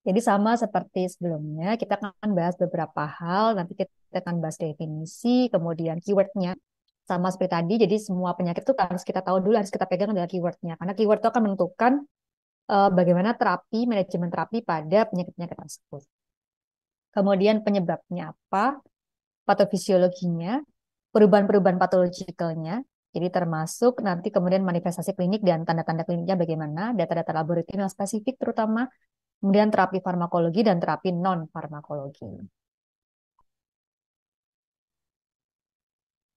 Jadi sama seperti sebelumnya, kita akan bahas beberapa hal, nanti kita akan bahas definisi, kemudian keywordnya. Sama seperti tadi, jadi semua penyakit itu harus kita tahu dulu, harus kita pegang adalah keywordnya. Karena keyword itu akan menentukan uh, bagaimana terapi, manajemen terapi pada penyakit-penyakit tersebut. Kemudian penyebabnya apa, patofisiologinya, perubahan-perubahan patologikalnya, jadi termasuk nanti kemudian manifestasi klinik dan tanda-tanda kliniknya bagaimana, data-data laboratorium yang spesifik terutama, kemudian terapi farmakologi dan terapi non farmakologi. Hmm.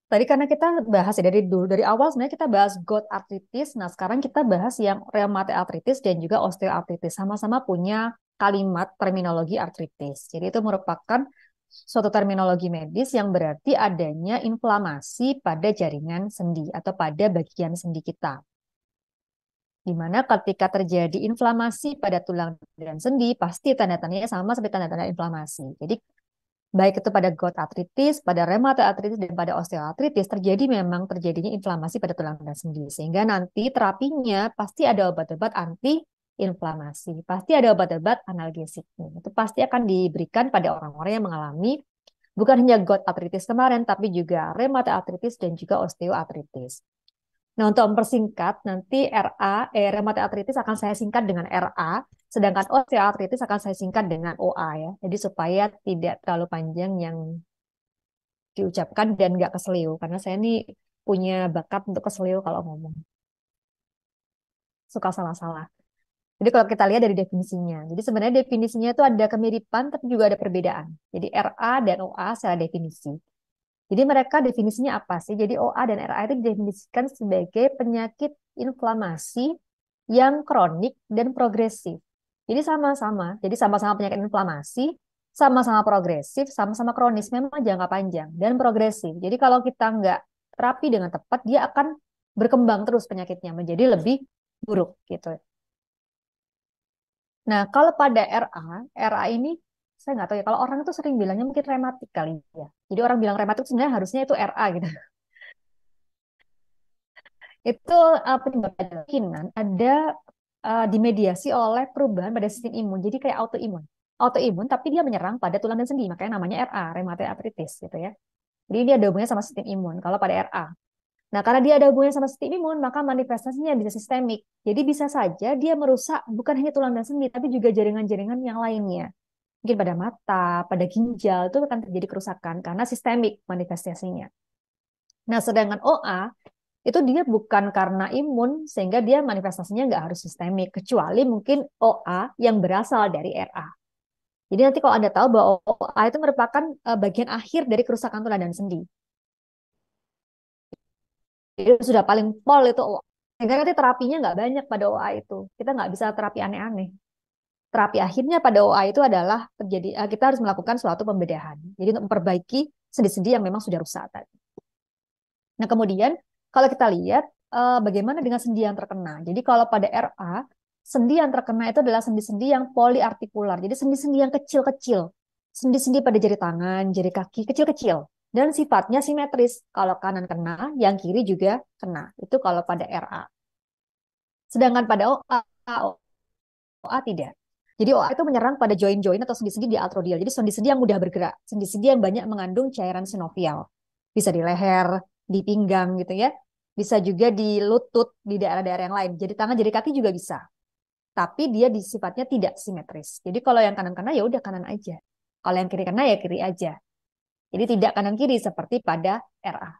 Tadi karena kita bahas ya, dari dulu dari awal sebenarnya kita bahas gout arthritis. Nah, sekarang kita bahas yang rheumatoid arthritis dan juga osteoarthritis Sama-sama punya kalimat terminologi arthritis. Jadi itu merupakan suatu terminologi medis yang berarti adanya inflamasi pada jaringan sendi atau pada bagian sendi kita di mana ketika terjadi inflamasi pada tulang dan sendi, pasti tanda-tandanya sama seperti tanda-tanda inflamasi. Jadi baik itu pada gout arthritis, pada rheumatoid arthritis, dan pada osteoarthritis terjadi memang terjadinya inflamasi pada tulang dan sendi. Sehingga nanti terapinya pasti ada obat-obat anti inflamasi. Pasti ada obat-obat analgesik. Itu pasti akan diberikan pada orang-orang yang mengalami bukan hanya gout arthritis kemarin, tapi juga rheumatoid arthritis dan juga osteoarthritis. Nah, untuk mempersingkat, nanti RA, eh, rheumatoid arthritis akan saya singkat dengan RA, sedangkan osteoartritis akan saya singkat dengan OA ya. Jadi supaya tidak terlalu panjang yang diucapkan dan nggak keselio, karena saya ini punya bakat untuk keselio kalau ngomong. Suka salah-salah. Jadi kalau kita lihat dari definisinya, jadi sebenarnya definisinya itu ada kemiripan tapi juga ada perbedaan. Jadi RA dan OA secara definisi. Jadi mereka definisinya apa sih? Jadi OA dan RA itu didefinisikan sebagai penyakit inflamasi yang kronik dan progresif. Jadi sama-sama, jadi sama-sama penyakit inflamasi, sama-sama progresif, sama-sama kronis, memang jangka panjang dan progresif. Jadi kalau kita nggak terapi dengan tepat, dia akan berkembang terus penyakitnya menjadi lebih buruk gitu. Nah, kalau pada RA, RA ini saya nggak tahu ya kalau orang itu sering bilangnya mungkin rematik kali ya jadi orang bilang rematik sebenarnya harusnya itu RA gitu itu uh, penyebabnya kemungkinan ada uh, dimediasi oleh perubahan pada sistem imun jadi kayak autoimun autoimun tapi dia menyerang pada tulang dan sendi makanya namanya RA rheumatoid arthritis gitu ya jadi dia ada hubungannya sama sistem imun kalau pada RA Nah, karena dia ada hubungannya sama sistem imun, maka manifestasinya bisa sistemik. Jadi bisa saja dia merusak bukan hanya tulang dan sendi, tapi juga jaringan-jaringan yang lainnya mungkin pada mata, pada ginjal, itu akan terjadi kerusakan karena sistemik manifestasinya. Nah, sedangkan OA itu dia bukan karena imun sehingga dia manifestasinya nggak harus sistemik kecuali mungkin OA yang berasal dari RA. Jadi nanti kalau Anda tahu bahwa OA itu merupakan eh, bagian akhir dari kerusakan tulang dan sendi. Jadi sudah paling pol itu OA. Sehingga nanti terapinya nggak banyak pada OA itu. Kita nggak bisa terapi aneh-aneh terapi akhirnya pada OA itu adalah terjadi eh, kita harus melakukan suatu pembedahan. Jadi untuk memperbaiki sendi-sendi yang memang sudah rusak tadi. Nah, kemudian kalau kita lihat eh, bagaimana dengan sendi yang terkena. Jadi kalau pada RA, sendi yang terkena itu adalah sendi-sendi yang poliartikular. Jadi sendi-sendi yang kecil-kecil. Sendi-sendi pada jari tangan, jari kaki, kecil-kecil. Dan sifatnya simetris. Kalau kanan kena, yang kiri juga kena. Itu kalau pada RA. Sedangkan pada OA, OA tidak. Jadi OA itu menyerang pada join-join atau sendi-sendi di atrodial. Jadi sendi-sendi yang mudah bergerak, sendi-sendi yang banyak mengandung cairan sinovial. Bisa di leher, di pinggang gitu ya. Bisa juga di lutut, di daerah-daerah yang lain. Jadi tangan, jadi kaki juga bisa. Tapi dia disifatnya tidak simetris. Jadi kalau yang kanan kena ya udah kanan aja. Kalau yang kiri kena ya kiri aja. Jadi tidak kanan kiri seperti pada RA.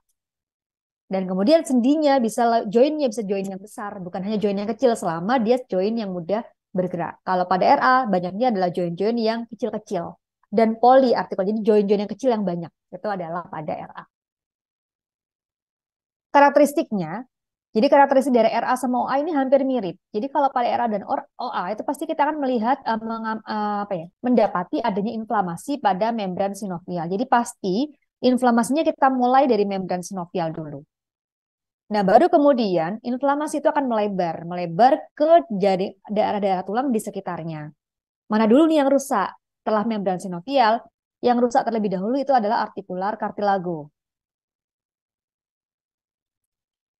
Dan kemudian sendinya bisa joinnya bisa join yang besar, bukan hanya join yang kecil selama dia join yang mudah bergerak. Kalau pada RA banyaknya adalah join-join yang kecil-kecil dan poli artikel. Jadi join-join yang kecil yang banyak itu adalah pada RA. Karakteristiknya, jadi karakteristik dari RA sama OA ini hampir mirip. Jadi kalau pada RA dan OA itu pasti kita akan melihat uh, uh, apa ya, mendapati adanya inflamasi pada membran sinovial. Jadi pasti inflamasinya kita mulai dari membran sinovial dulu. Nah, baru kemudian inflamasi itu akan melebar, melebar ke jadi daerah-daerah tulang di sekitarnya. Mana dulu nih yang rusak? telah membran sinovial, yang rusak terlebih dahulu itu adalah artikular kartilago.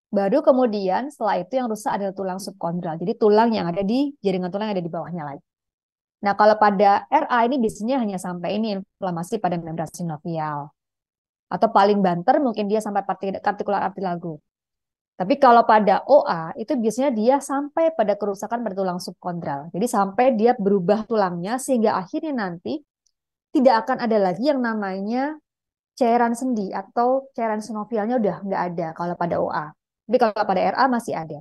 Baru kemudian setelah itu yang rusak adalah tulang subkondral. Jadi tulang yang ada di jaringan tulang yang ada di bawahnya lagi. Nah, kalau pada RA ini biasanya hanya sampai ini inflamasi pada membran sinovial. Atau paling banter mungkin dia sampai partikular artilago. Tapi kalau pada OA itu biasanya dia sampai pada kerusakan pada tulang subkondral. Jadi sampai dia berubah tulangnya sehingga akhirnya nanti tidak akan ada lagi yang namanya cairan sendi atau cairan sinovialnya udah nggak ada kalau pada OA. Tapi kalau pada RA masih ada.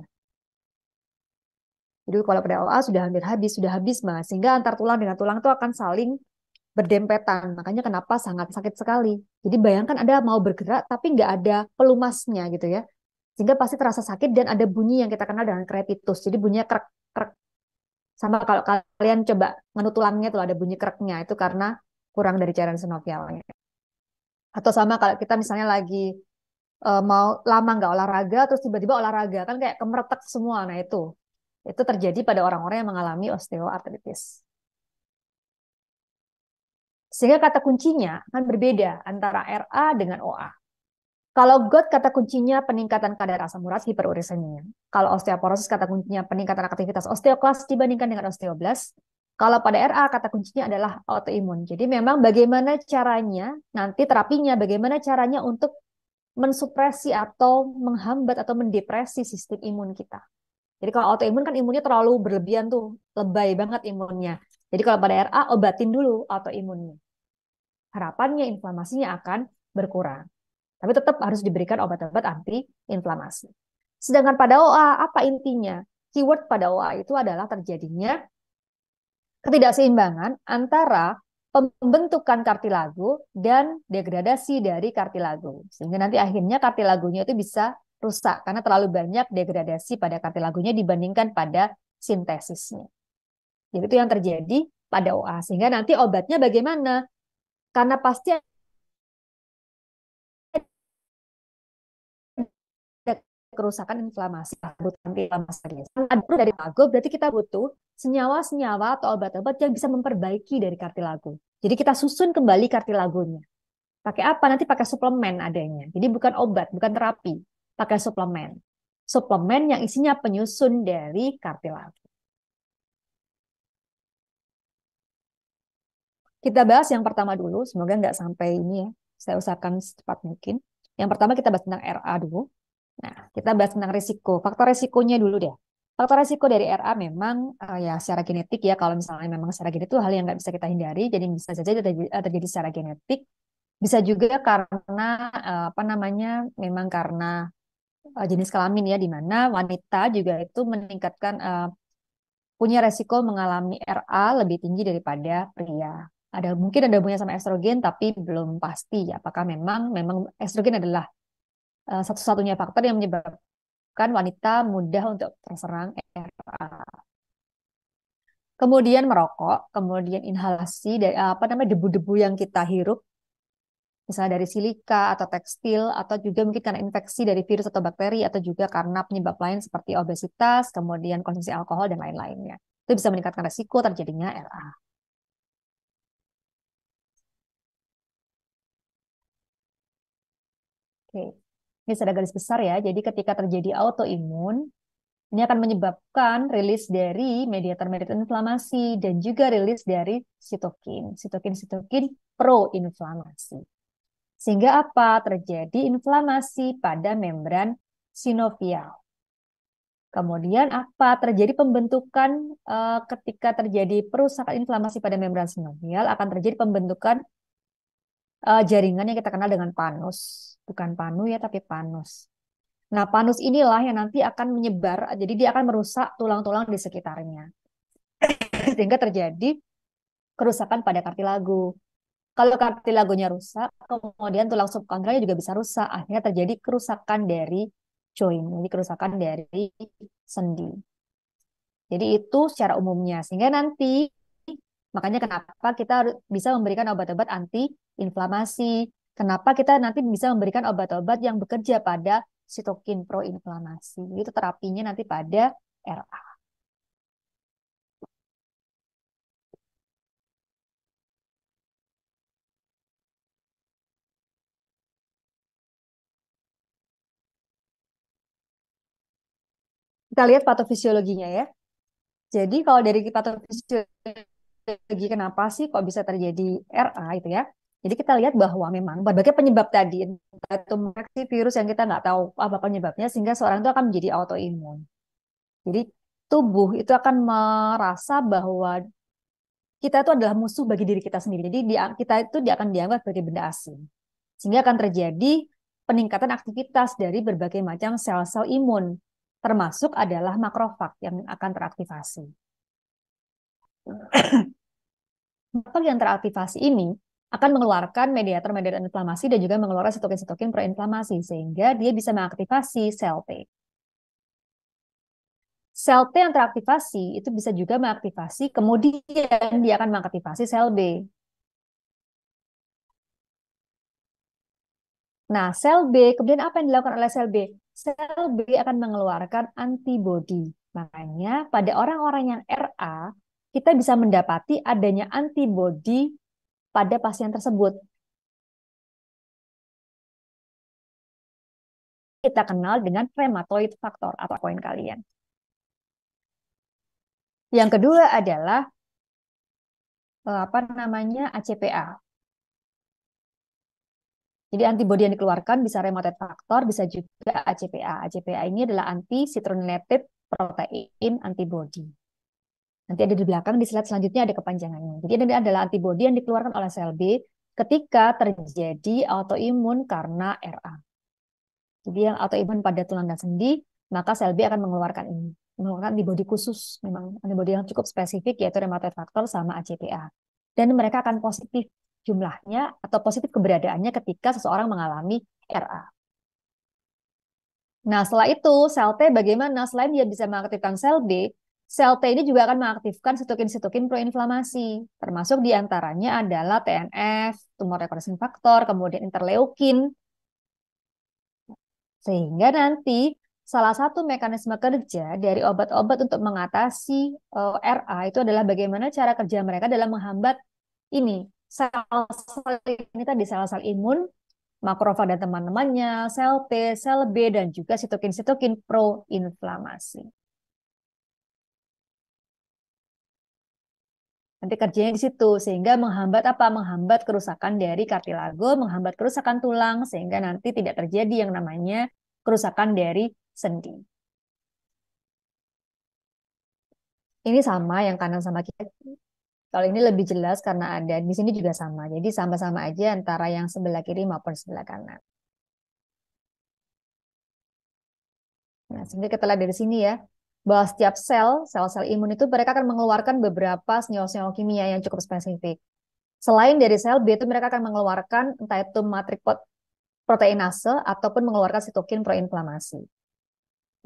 Jadi kalau pada OA sudah hampir habis, sudah habis mas. Sehingga antar tulang dengan tulang itu akan saling berdempetan. Makanya kenapa sangat sakit sekali. Jadi bayangkan ada mau bergerak tapi nggak ada pelumasnya gitu ya sehingga pasti terasa sakit dan ada bunyi yang kita kenal dengan krepitus. Jadi bunyinya krek krek. Sama kalau kalian coba nganu tulangnya tuh ada bunyi kreknya itu karena kurang dari cairan sinovialnya. Atau sama kalau kita misalnya lagi uh, mau lama nggak olahraga terus tiba-tiba olahraga kan kayak kemertek semua. Nah itu itu terjadi pada orang-orang yang mengalami osteoartritis. Sehingga kata kuncinya akan berbeda antara RA dengan OA. Kalau GOT kata kuncinya peningkatan kadar asam urat hiperuresemia. Kalau osteoporosis kata kuncinya peningkatan aktivitas osteoklas dibandingkan dengan osteoblast. Kalau pada RA kata kuncinya adalah autoimun. Jadi memang bagaimana caranya nanti terapinya, bagaimana caranya untuk mensupresi atau menghambat atau mendepresi sistem imun kita. Jadi kalau autoimun kan imunnya terlalu berlebihan tuh, lebay banget imunnya. Jadi kalau pada RA obatin dulu autoimunnya. Harapannya inflamasinya akan berkurang. Tapi tetap harus diberikan obat-obat anti-inflamasi. Sedangkan pada OA, apa intinya? Keyword pada OA itu adalah terjadinya ketidakseimbangan antara pembentukan kartilago dan degradasi dari kartilago. Sehingga nanti akhirnya kartilagonya itu bisa rusak karena terlalu banyak degradasi pada kartilagonya dibandingkan pada sintesisnya. Jadi itu yang terjadi pada OA. Sehingga nanti obatnya bagaimana? Karena pasti kerusakan inflamasi, kebutuhan inflamasi dari lagu, berarti kita butuh senyawa-senyawa atau obat-obat yang bisa memperbaiki dari kartilago. Jadi kita susun kembali kartilagonya. Pakai apa? Nanti pakai suplemen adanya. Jadi bukan obat, bukan terapi. Pakai suplemen. Suplemen yang isinya penyusun dari kartilago. Kita bahas yang pertama dulu, semoga nggak sampai ini ya. Saya usahakan secepat mungkin. Yang pertama kita bahas tentang RA dulu. Nah, kita bahas tentang risiko. Faktor risikonya dulu deh. Faktor risiko dari RA memang uh, ya secara genetik ya, kalau misalnya memang secara genetik itu hal yang nggak bisa kita hindari, jadi bisa saja eh, terjadi, secara genetik. Bisa juga karena uh, apa namanya, memang karena uh, jenis kelamin ya, di mana wanita juga itu meningkatkan uh, punya resiko mengalami RA lebih tinggi daripada pria. Ada mungkin ada punya sama estrogen tapi belum pasti ya apakah memang memang estrogen adalah Eh, satu-satunya faktor yang menyebabkan wanita mudah untuk terserang RA. Kemudian merokok, kemudian inhalasi dari eh, apa namanya debu-debu yang kita hirup misalnya dari silika atau tekstil atau juga mungkin karena infeksi dari virus atau bakteri atau juga karena penyebab lain seperti obesitas, kemudian konsumsi alkohol dan lain-lainnya. Itu bisa meningkatkan resiko terjadinya RA. Ini sudah garis besar ya. Jadi ketika terjadi autoimun, ini akan menyebabkan rilis dari mediator-mediator inflamasi dan juga rilis dari sitokin, sitokin-sitokin pro-inflamasi. Sehingga apa? Terjadi inflamasi pada membran sinovial. Kemudian apa? Terjadi pembentukan eh, ketika terjadi perusakan inflamasi pada membran sinovial akan terjadi pembentukan uh, jaringan yang kita kenal dengan panus, bukan panu ya tapi panus. Nah, panus inilah yang nanti akan menyebar, jadi dia akan merusak tulang-tulang di sekitarnya. Sehingga terjadi kerusakan pada kartilago. Kalau kartilagonya rusak, kemudian tulang subkontranya juga bisa rusak. Akhirnya terjadi kerusakan dari joint, jadi kerusakan dari sendi. Jadi itu secara umumnya. Sehingga nanti Makanya kenapa kita bisa memberikan obat-obat antiinflamasi. Kenapa kita nanti bisa memberikan obat-obat yang bekerja pada sitokin proinflamasi. Itu terapinya nanti pada RA. Kita lihat patofisiologinya ya. Jadi kalau dari patofisiologi lagi kenapa sih kok bisa terjadi RA itu ya. Jadi kita lihat bahwa memang berbagai penyebab tadi, atau infeksi virus yang kita nggak tahu apa penyebabnya, sehingga seorang itu akan menjadi autoimun. Jadi tubuh itu akan merasa bahwa kita itu adalah musuh bagi diri kita sendiri. Jadi dia, kita itu dia akan dianggap sebagai benda asing. Sehingga akan terjadi peningkatan aktivitas dari berbagai macam sel-sel imun, termasuk adalah makrofag yang akan teraktivasi. Bakter yang teraktivasi ini akan mengeluarkan mediator-mediator inflamasi dan juga mengeluarkan sitokin-sitokin proinflamasi sehingga dia bisa mengaktifasi sel T. Sel T yang teraktivasi itu bisa juga mengaktifasi, kemudian dia akan mengaktifasi sel B. Nah, sel B, kemudian apa yang dilakukan oleh sel B? Sel B akan mengeluarkan antibodi. Makanya pada orang-orang yang RA, kita bisa mendapati adanya antibodi pada pasien tersebut. Kita kenal dengan rheumatoid factor atau poin kalian. Yang kedua adalah eh, apa namanya ACPA. Jadi antibodi yang dikeluarkan bisa rheumatoid factor, bisa juga ACPA. ACPA ini adalah anti citrullinated protein antibody. Nanti ada di belakang di slide selanjutnya ada kepanjangannya. Jadi ini adalah antibodi yang dikeluarkan oleh sel B ketika terjadi autoimun karena RA. Jadi yang autoimun pada tulang dan sendi, maka sel B akan mengeluarkan ini. Mengeluarkan antibodi khusus, memang antibodi yang cukup spesifik yaitu rheumatoid factor sama ACPA. Dan mereka akan positif jumlahnya atau positif keberadaannya ketika seseorang mengalami RA. Nah, setelah itu sel T bagaimana? Selain dia bisa mengaktifkan sel B, Sel T ini juga akan mengaktifkan sitokin-sitokin proinflamasi, termasuk diantaranya adalah TNF, tumor rekonsen faktor, kemudian interleukin. Sehingga nanti salah satu mekanisme kerja dari obat-obat untuk mengatasi uh, eh, RA itu adalah bagaimana cara kerja mereka dalam menghambat ini sel-sel ini tadi sel-sel imun, makrofag dan teman-temannya, sel T, sel B, dan juga sitokin-sitokin proinflamasi. nanti kerjanya di situ sehingga menghambat apa menghambat kerusakan dari kartilago menghambat kerusakan tulang sehingga nanti tidak terjadi yang namanya kerusakan dari sendi ini sama yang kanan sama kita kalau ini lebih jelas karena ada di sini juga sama jadi sama-sama aja antara yang sebelah kiri maupun sebelah kanan nah sebenarnya kita lihat dari sini ya bahwa setiap sel, sel-sel imun itu mereka akan mengeluarkan beberapa senyawa-senyawa kimia yang cukup spesifik. Selain dari sel B itu mereka akan mengeluarkan entah itu matrik proteinase ataupun mengeluarkan sitokin proinflamasi.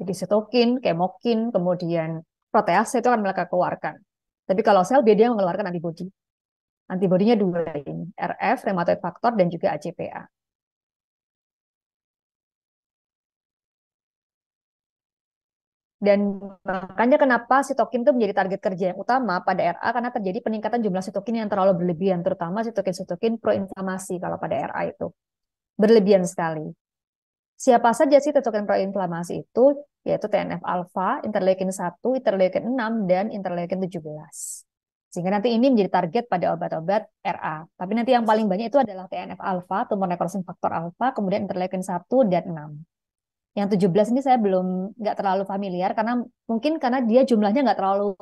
Jadi sitokin, kemokin, kemudian protease itu akan mereka keluarkan. Tapi kalau sel B dia mengeluarkan antibodi. Antibodinya dua ini, RF, rheumatoid factor, dan juga ACPA. Dan makanya kenapa sitokin itu menjadi target kerja yang utama pada RA karena terjadi peningkatan jumlah sitokin yang terlalu berlebihan, terutama sitokin-sitokin proinflamasi kalau pada RA itu. Berlebihan sekali. Siapa saja sih sitokin proinflamasi itu? Yaitu TNF-alfa, interleukin 1, interleukin 6, dan interleukin 17. Sehingga nanti ini menjadi target pada obat-obat RA. Tapi nanti yang paling banyak itu adalah TNF-alfa, tumor necrosis faktor alfa, kemudian interleukin 1 dan 6 yang 17 ini saya belum nggak terlalu familiar karena mungkin karena dia jumlahnya nggak terlalu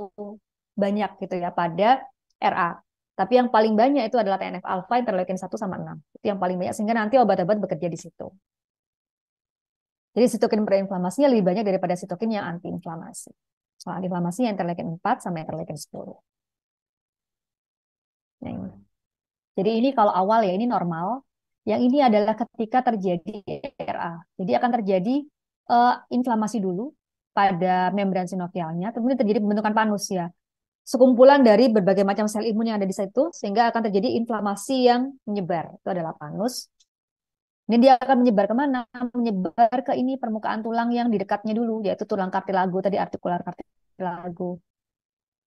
banyak gitu ya pada RA. Tapi yang paling banyak itu adalah TNF alfa interleukin 1 sama 6. Itu yang paling banyak sehingga nanti obat-obat bekerja di situ. Jadi sitokin preinflamasinya lebih banyak daripada sitokin yang antiinflamasi. Soal inflamasi yang interleukin 4 sama interleukin 10. Nah, ini. Jadi ini kalau awal ya ini normal, yang ini adalah ketika terjadi ERA. Jadi akan terjadi uh, inflamasi dulu pada membran sinovialnya, kemudian terjadi pembentukan panus ya. Sekumpulan dari berbagai macam sel imun yang ada di situ, sehingga akan terjadi inflamasi yang menyebar. Itu adalah panus. Ini dia akan menyebar kemana? Menyebar ke ini permukaan tulang yang di dekatnya dulu, yaitu tulang kartilago tadi artikular kartilago.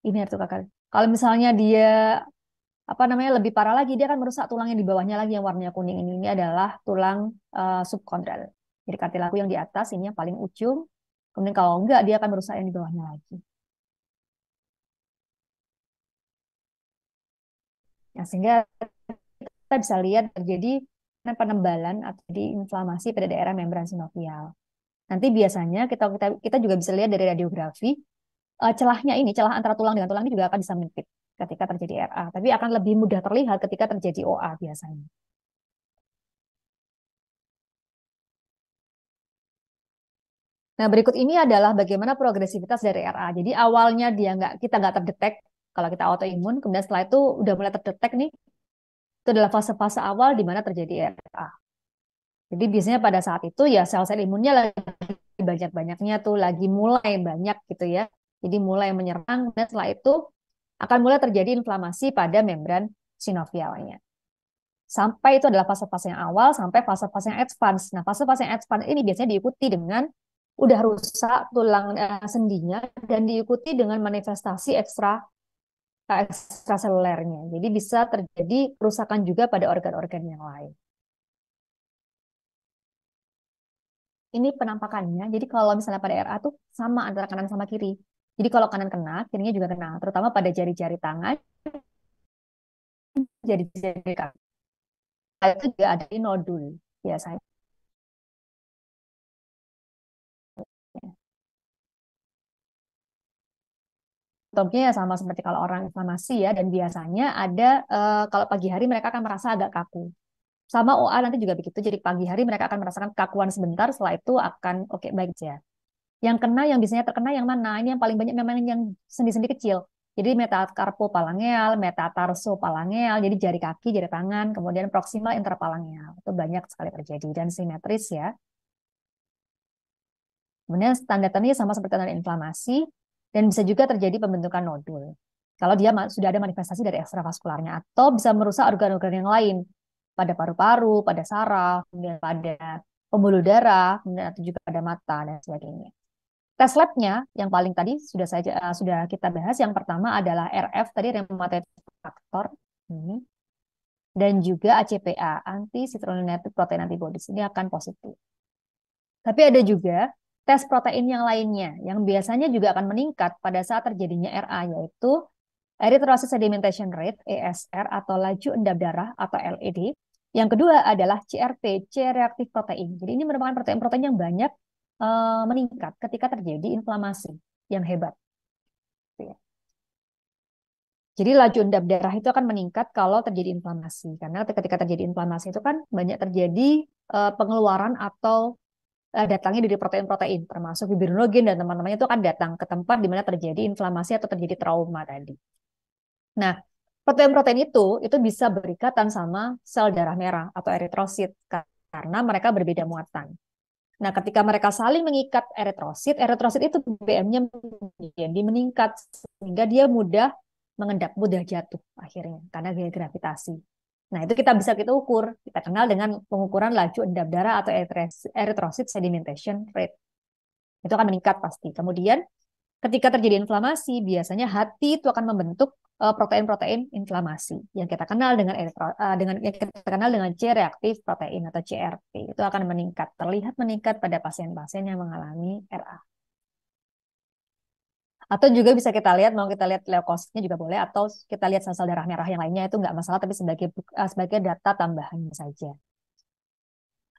Ini artikular. Kalau misalnya dia apa namanya lebih parah lagi dia akan merusak tulang yang di bawahnya lagi yang warnanya kuning ini. Ini adalah tulang uh, eh, subkondral. Jadi kartilaku yang di atas ini yang paling ujung. Kemudian kalau enggak dia akan merusak yang di bawahnya lagi. Nah, sehingga kita bisa lihat terjadi penembalan atau di inflamasi pada daerah membran sinovial. Nanti biasanya kita kita kita juga bisa lihat dari radiografi eh, celahnya ini, celah antara tulang dengan tulang ini juga akan bisa menipit ketika terjadi RA, tapi akan lebih mudah terlihat ketika terjadi OA biasanya. Nah, berikut ini adalah bagaimana progresivitas dari RA. Jadi awalnya dia nggak kita nggak terdetek kalau kita autoimun, kemudian setelah itu udah mulai terdetek nih. Itu adalah fase-fase awal di mana terjadi RA. Jadi biasanya pada saat itu ya sel-sel imunnya lagi banyak-banyaknya tuh lagi mulai banyak gitu ya. Jadi mulai menyerang dan setelah itu akan mulai terjadi inflamasi pada membran sinovialnya. Sampai itu adalah fase-fase yang awal sampai fase-fase yang advance. Nah, fase-fase yang advance ini biasanya diikuti dengan udah rusak tulang eh, sendinya dan diikuti dengan manifestasi ekstra eh, ekstraselulernya. Jadi bisa terjadi kerusakan juga pada organ-organ yang lain. Ini penampakannya. Jadi kalau misalnya pada RA tuh sama antara kanan sama kiri. Jadi kalau kanan kena, kirinya juga kena, terutama pada jari-jari tangan, jari-jari kaki. Nah, itu juga ada di nodul biasanya. Simptomnya ya sama seperti kalau orang inflamasi ya, dan biasanya ada eh, kalau pagi hari mereka akan merasa agak kaku. Sama OA nanti juga begitu, jadi pagi hari mereka akan merasakan kakuan sebentar, setelah itu akan oke okay, baik saja yang kena yang biasanya terkena yang mana ini yang paling banyak memang yang sendi-sendi kecil jadi metatarso palangeal, jadi jari kaki jari tangan kemudian proximal interpalangeal itu banyak sekali terjadi dan simetris ya kemudian tanda sama seperti tanda inflamasi dan bisa juga terjadi pembentukan nodul kalau dia sudah ada manifestasi dari ekstravaskularnya atau bisa merusak organ-organ yang lain pada paru-paru, pada saraf, pada pembuluh darah, kemudian atau juga pada mata dan sebagainya. Tes labnya yang paling tadi sudah saja uh, sudah kita bahas. Yang pertama adalah RF tadi rheumatoid factor ini hmm. dan juga ACPA anti citrullinated protein antibodies ini akan positif. Tapi ada juga tes protein yang lainnya yang biasanya juga akan meningkat pada saat terjadinya RA yaitu erythrocyte sedimentation rate ESR atau laju endap darah atau LED. Yang kedua adalah CRP, C reaktif protein. Jadi ini merupakan protein-protein yang banyak Eh, meningkat ketika terjadi inflamasi yang hebat. Jadi laju endap darah itu akan meningkat kalau terjadi inflamasi. Karena ketika terjadi inflamasi itu kan banyak terjadi eh, pengeluaran atau eh, datangnya dari protein-protein, termasuk fibrinogen dan teman-temannya itu akan datang ke tempat di mana terjadi inflamasi atau terjadi trauma tadi. Nah, protein-protein itu itu bisa berikatan sama sel darah merah atau eritrosit karena mereka berbeda muatan. Nah, ketika mereka saling mengikat eritrosit, eritrosit itu BM-nya meningkat sehingga dia mudah mengendap, mudah jatuh akhirnya karena gaya gravitasi. Nah, itu kita bisa kita ukur. Kita kenal dengan pengukuran laju endap darah atau eritrosit sedimentation rate. Itu akan meningkat pasti. Kemudian, ketika terjadi inflamasi, biasanya hati itu akan membentuk Eh, protein-protein inflamasi yang kita kenal dengan eh, dengan yang kita kenal dengan C reaktif protein atau CRP itu akan meningkat terlihat meningkat pada pasien-pasien yang mengalami RA. Atau juga bisa kita lihat mau kita lihat leukositnya juga boleh atau kita lihat sel-sel darah merah yang lainnya itu nggak masalah tapi sebagai eh, sebagai data tambahan saja.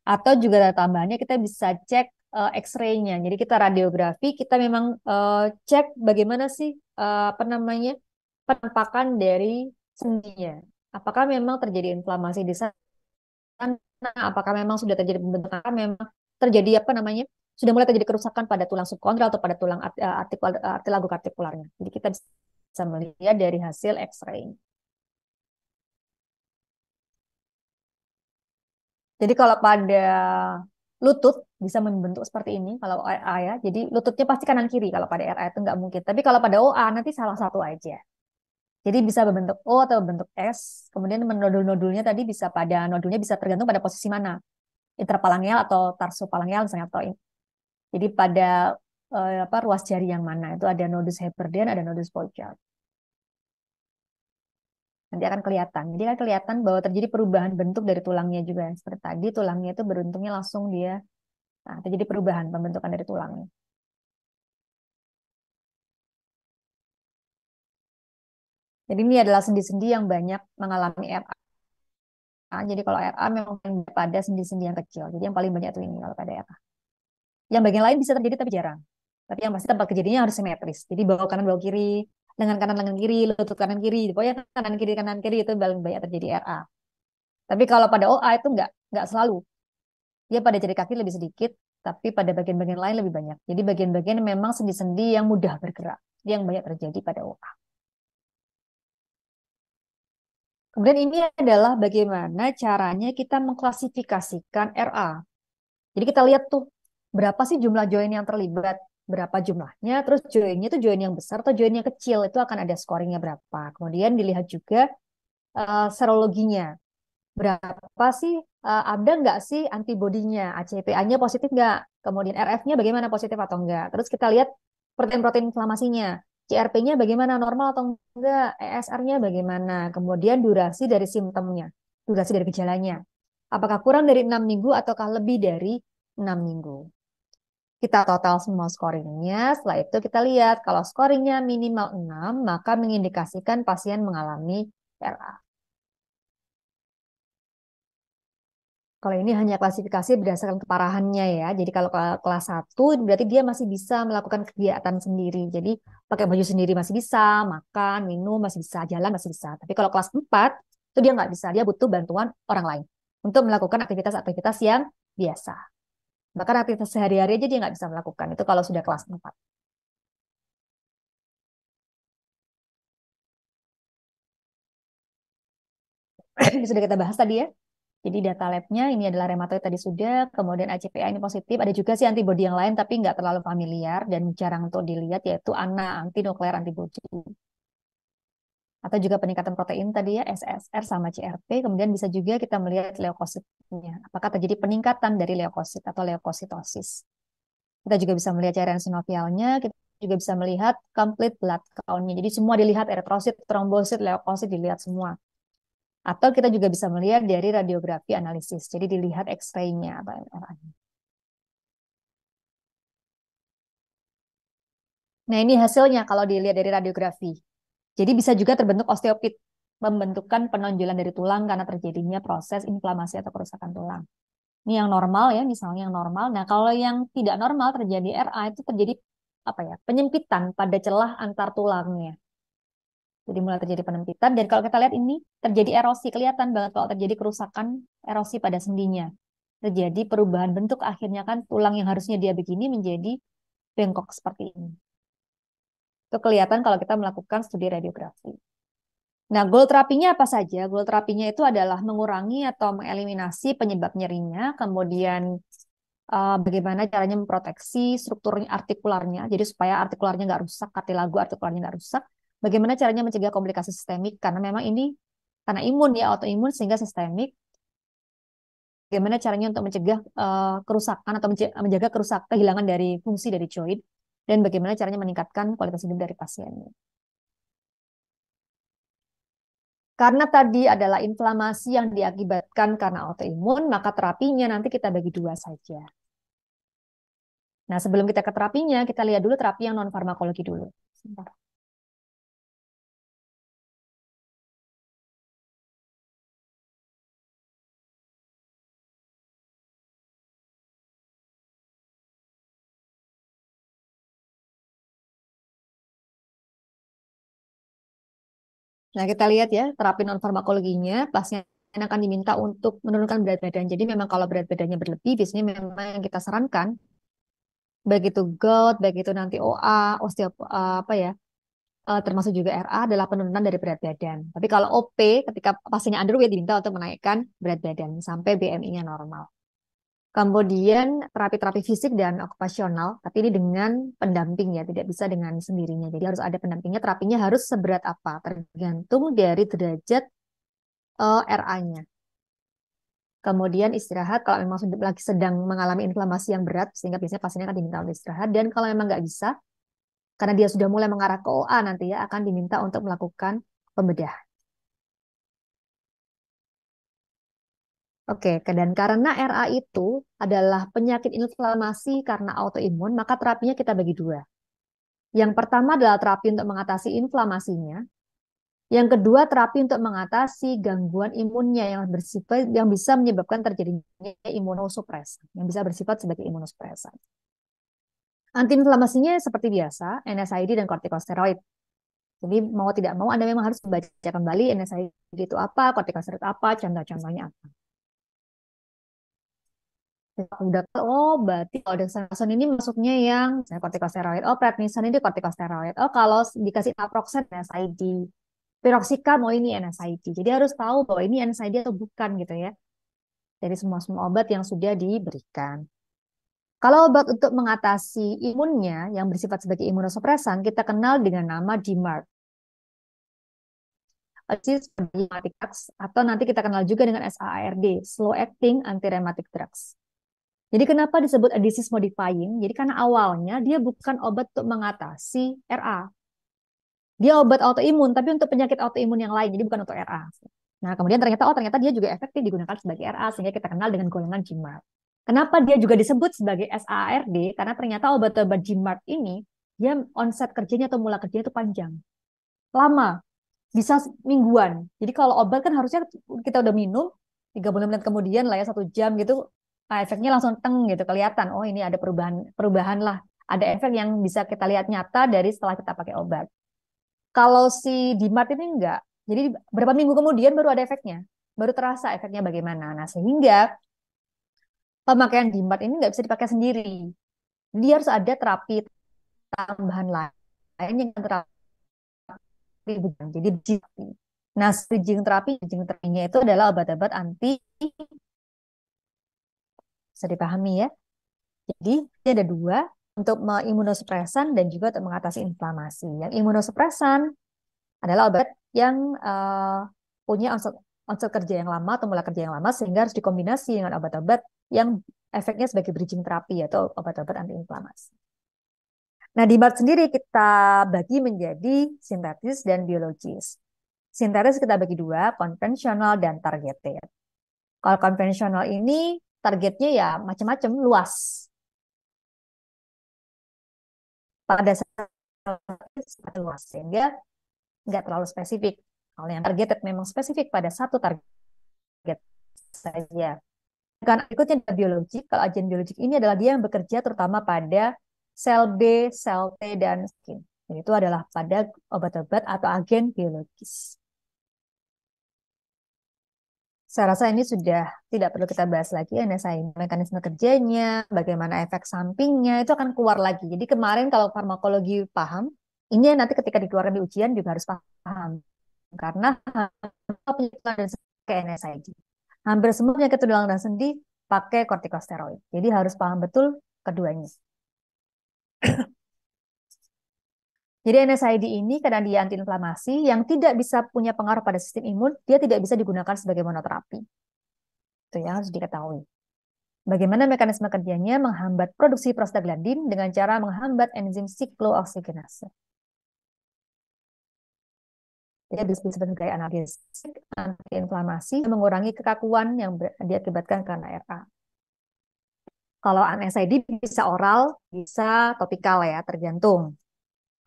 Atau juga data tambahannya kita bisa cek uh, X-ray-nya. Jadi kita radiografi kita memang uh, cek bagaimana sih uh, apa namanya penampakan dari sendinya. Apakah memang terjadi inflamasi di sana? Apakah memang sudah terjadi pembentukan? Memang terjadi apa namanya? Sudah mulai terjadi kerusakan pada tulang subkondral atau pada tulang eh, artikul eh, artikularnya. Jadi kita bisa melihat dari hasil X-ray. Jadi kalau pada lutut bisa membentuk seperti ini kalau AA ya. Jadi lututnya pasti kanan kiri kalau pada RA itu nggak mungkin. Tapi kalau pada OA nanti salah satu aja. Jadi bisa berbentuk O atau berbentuk S. Kemudian nodul-nodulnya tadi bisa pada nodulnya bisa tergantung pada posisi mana. interpalangial atau tarsopalangial misalnya atau ini. Jadi pada eh, apa ruas jari yang mana itu ada nodus hyperdian, ada nodus pojok. Nanti akan kelihatan. Jadi akan kelihatan bahwa terjadi perubahan bentuk dari tulangnya juga. Seperti tadi tulangnya itu beruntungnya langsung dia nah, terjadi perubahan pembentukan dari tulangnya. Jadi ini adalah sendi-sendi yang banyak mengalami RA. Jadi kalau RA memang pada sendi-sendi yang kecil. Jadi yang paling banyak itu ini kalau pada RA. Yang bagian lain bisa terjadi tapi jarang. Tapi yang pasti tempat kejadiannya harus simetris. Jadi bawah kanan bawah kiri, lengan kanan lengan kiri, lutut kanan kiri. Pokoknya kanan kiri kanan kiri itu paling banyak terjadi RA. Tapi kalau pada OA itu nggak nggak selalu. Dia pada jari kaki lebih sedikit, tapi pada bagian-bagian lain lebih banyak. Jadi bagian-bagian memang sendi-sendi yang mudah bergerak. yang banyak terjadi pada OA. Kemudian ini adalah bagaimana caranya kita mengklasifikasikan RA. Jadi kita lihat tuh berapa sih jumlah join yang terlibat, berapa jumlahnya, terus joinnya itu join yang besar atau join yang kecil itu akan ada scoringnya berapa. Kemudian dilihat juga uh, serologinya, berapa sih uh, ada nggak sih antibodinya, ACPA-nya positif nggak, kemudian RF-nya bagaimana positif atau nggak. Terus kita lihat protein-protein inflamasinya, CRP-nya bagaimana normal atau enggak, ESR-nya bagaimana, kemudian durasi dari simptomnya, durasi dari gejalanya. Apakah kurang dari enam minggu ataukah lebih dari enam minggu. Kita total semua scoringnya, setelah itu kita lihat kalau scoringnya minimal 6, maka mengindikasikan pasien mengalami RA. Kalau ini hanya klasifikasi berdasarkan keparahannya ya. Jadi kalau kelas 1 berarti dia masih bisa melakukan kegiatan sendiri. Jadi pakai baju sendiri masih bisa, makan, minum masih bisa, jalan masih bisa. Tapi kalau kelas 4 itu dia nggak bisa, dia butuh bantuan orang lain untuk melakukan aktivitas-aktivitas yang biasa. Bahkan aktivitas sehari-hari aja dia nggak bisa melakukan. Itu kalau sudah kelas 4. sudah kita bahas tadi ya. Jadi data labnya ini adalah rematoid tadi sudah, kemudian ACPA ini positif, ada juga sih antibody yang lain tapi nggak terlalu familiar dan jarang untuk dilihat yaitu ANA, antinuklear antibody. Atau juga peningkatan protein tadi ya, SSR sama CRP, kemudian bisa juga kita melihat leukositnya. Apakah terjadi peningkatan dari leukosit atau leukositosis. Kita juga bisa melihat cairan sinovialnya, kita juga bisa melihat complete blood count-nya. Jadi semua dilihat eritrosit, trombosit, leukosit dilihat semua. Atau kita juga bisa melihat dari radiografi analisis, jadi dilihat X-ray-nya atau Nah ini hasilnya kalau dilihat dari radiografi. Jadi bisa juga terbentuk osteopit, membentukkan penonjolan dari tulang karena terjadinya proses inflamasi atau kerusakan tulang. Ini yang normal ya, misalnya yang normal. Nah kalau yang tidak normal terjadi RA itu terjadi apa ya penyempitan pada celah antar tulangnya. Jadi mulai terjadi penempitan dan kalau kita lihat ini terjadi erosi kelihatan banget kalau terjadi kerusakan erosi pada sendinya. Terjadi perubahan bentuk akhirnya kan tulang yang harusnya dia begini menjadi bengkok seperti ini. Itu kelihatan kalau kita melakukan studi radiografi. Nah, goal terapinya apa saja? Goal terapinya itu adalah mengurangi atau mengeliminasi penyebab nyerinya, kemudian uh, bagaimana caranya memproteksi struktur artikularnya, jadi supaya artikularnya nggak rusak, kartilago artikularnya nggak rusak, Bagaimana caranya mencegah komplikasi sistemik? Karena memang ini karena imun ya autoimun sehingga sistemik. Bagaimana caranya untuk mencegah uh, kerusakan atau menjaga kerusakan kehilangan dari fungsi dari joint dan bagaimana caranya meningkatkan kualitas hidup dari pasiennya. Karena tadi adalah inflamasi yang diakibatkan karena autoimun, maka terapinya nanti kita bagi dua saja. Nah, sebelum kita ke terapinya, kita lihat dulu terapi yang non farmakologi dulu. Sebentar. Nah, kita lihat ya, terapi non farmakologinya pasien akan diminta untuk menurunkan berat badan. Jadi memang kalau berat badannya berlebih, biasanya memang yang kita sarankan begitu itu begitu baik itu nanti OA, osteop eh, apa ya, eh, termasuk juga RA adalah penurunan dari berat badan. Tapi kalau OP, ketika pasiennya underweight diminta untuk menaikkan berat badan sampai BMI-nya normal. Kemudian terapi-terapi fisik dan okupasional, tapi ini dengan pendamping ya, tidak bisa dengan sendirinya. Jadi harus ada pendampingnya, terapinya harus seberat apa, tergantung dari derajat uh, eh, RA-nya. Kemudian istirahat, kalau memang lagi sedang mengalami inflamasi yang berat, sehingga biasanya pasiennya akan diminta untuk istirahat. Dan kalau memang nggak bisa, karena dia sudah mulai mengarah ke OA nanti ya, akan diminta untuk melakukan pembedahan. Oke, dan karena RA itu adalah penyakit inflamasi karena autoimun, maka terapinya kita bagi dua. Yang pertama adalah terapi untuk mengatasi inflamasinya. Yang kedua, terapi untuk mengatasi gangguan imunnya yang bersifat yang bisa menyebabkan terjadinya imunosupresan, yang bisa bersifat sebagai imunosupresan. Antiinflamasinya seperti biasa, NSAID dan kortikosteroid. Jadi mau tidak mau Anda memang harus membaca kembali NSAID itu apa, kortikosteroid apa, contoh-contohnya apa udah oh berarti kalau dexamethasone ini masuknya yang misalnya kortikosteroid oh prednisone ini kortikosteroid oh kalau dikasih naproxen NSAID piroxicam mau oh, ini NSAID jadi harus tahu bahwa ini NSAID atau bukan gitu ya Jadi semua semua obat yang sudah diberikan kalau obat untuk mengatasi imunnya yang bersifat sebagai imunosupresan kita kenal dengan nama DMARD. Atau nanti kita kenal juga dengan sard, Slow Acting anti-rheumatic Drugs. Jadi kenapa disebut a disease modifying? Jadi karena awalnya dia bukan obat untuk mengatasi RA. Dia obat autoimun, tapi untuk penyakit autoimun yang lain, jadi bukan untuk RA. Nah, kemudian ternyata, oh ternyata dia juga efektif digunakan sebagai RA, sehingga kita kenal dengan golongan GMART. Kenapa dia juga disebut sebagai SARD? Karena ternyata obat-obat GMART ini, dia onset kerjanya atau mula kerjanya itu panjang. Lama, bisa mingguan. Jadi kalau obat kan harusnya kita udah minum, 30 menit kemudian lah ya, satu jam gitu, nah, efeknya langsung teng gitu kelihatan oh ini ada perubahan perubahan lah ada efek yang bisa kita lihat nyata dari setelah kita pakai obat kalau si dimart ini enggak jadi berapa minggu kemudian baru ada efeknya baru terasa efeknya bagaimana nah sehingga pemakaian dimart ini nggak bisa dipakai sendiri dia harus ada terapi tambahan lain yang terapi jadi Nah, bridging terapi, bridging terapinya itu adalah obat-obat anti bisa dipahami ya. Jadi ini ada dua untuk mengimunosupresan dan juga untuk mengatasi inflamasi. Yang imunosupresan adalah obat yang uh, punya unsur, onset kerja yang lama atau mulai kerja yang lama sehingga harus dikombinasi dengan obat-obat yang efeknya sebagai bridging terapi atau obat-obat antiinflamasi. Nah, di BART sendiri kita bagi menjadi sintetis dan biologis. Sintetis kita bagi dua, konvensional dan targeted. Kalau konvensional ini targetnya ya macam-macam luas. Pada saat luas sehingga nggak terlalu spesifik. Kalau yang targeted memang spesifik pada satu target saja. Karena ikutin ada biologi. Kalau agen biologik ini adalah dia yang bekerja terutama pada sel B, sel T, dan skin. Dan itu adalah pada obat-obat atau agen biologis saya rasa ini sudah tidak perlu kita bahas lagi ya NSAI mekanisme kerjanya, bagaimana efek sampingnya itu akan keluar lagi. Jadi kemarin kalau farmakologi paham, ini nanti ketika dikeluarkan di ujian juga harus paham karena penyakit dan ke NSAID. Hampir semua penyakit tulang dan sendi pakai kortikosteroid. Jadi harus paham betul keduanya. Jadi NSAID ini karena dia antiinflamasi yang tidak bisa punya pengaruh pada sistem imun, dia tidak bisa digunakan sebagai monoterapi. Itu yang harus diketahui. Bagaimana mekanisme kerjanya menghambat produksi prostaglandin dengan cara menghambat enzim siklooksigenase. Dia bisa sebagai analgesik, antiinflamasi, mengurangi kekakuan yang diakibatkan karena RA. Kalau NSAID bisa oral, bisa topikal ya, tergantung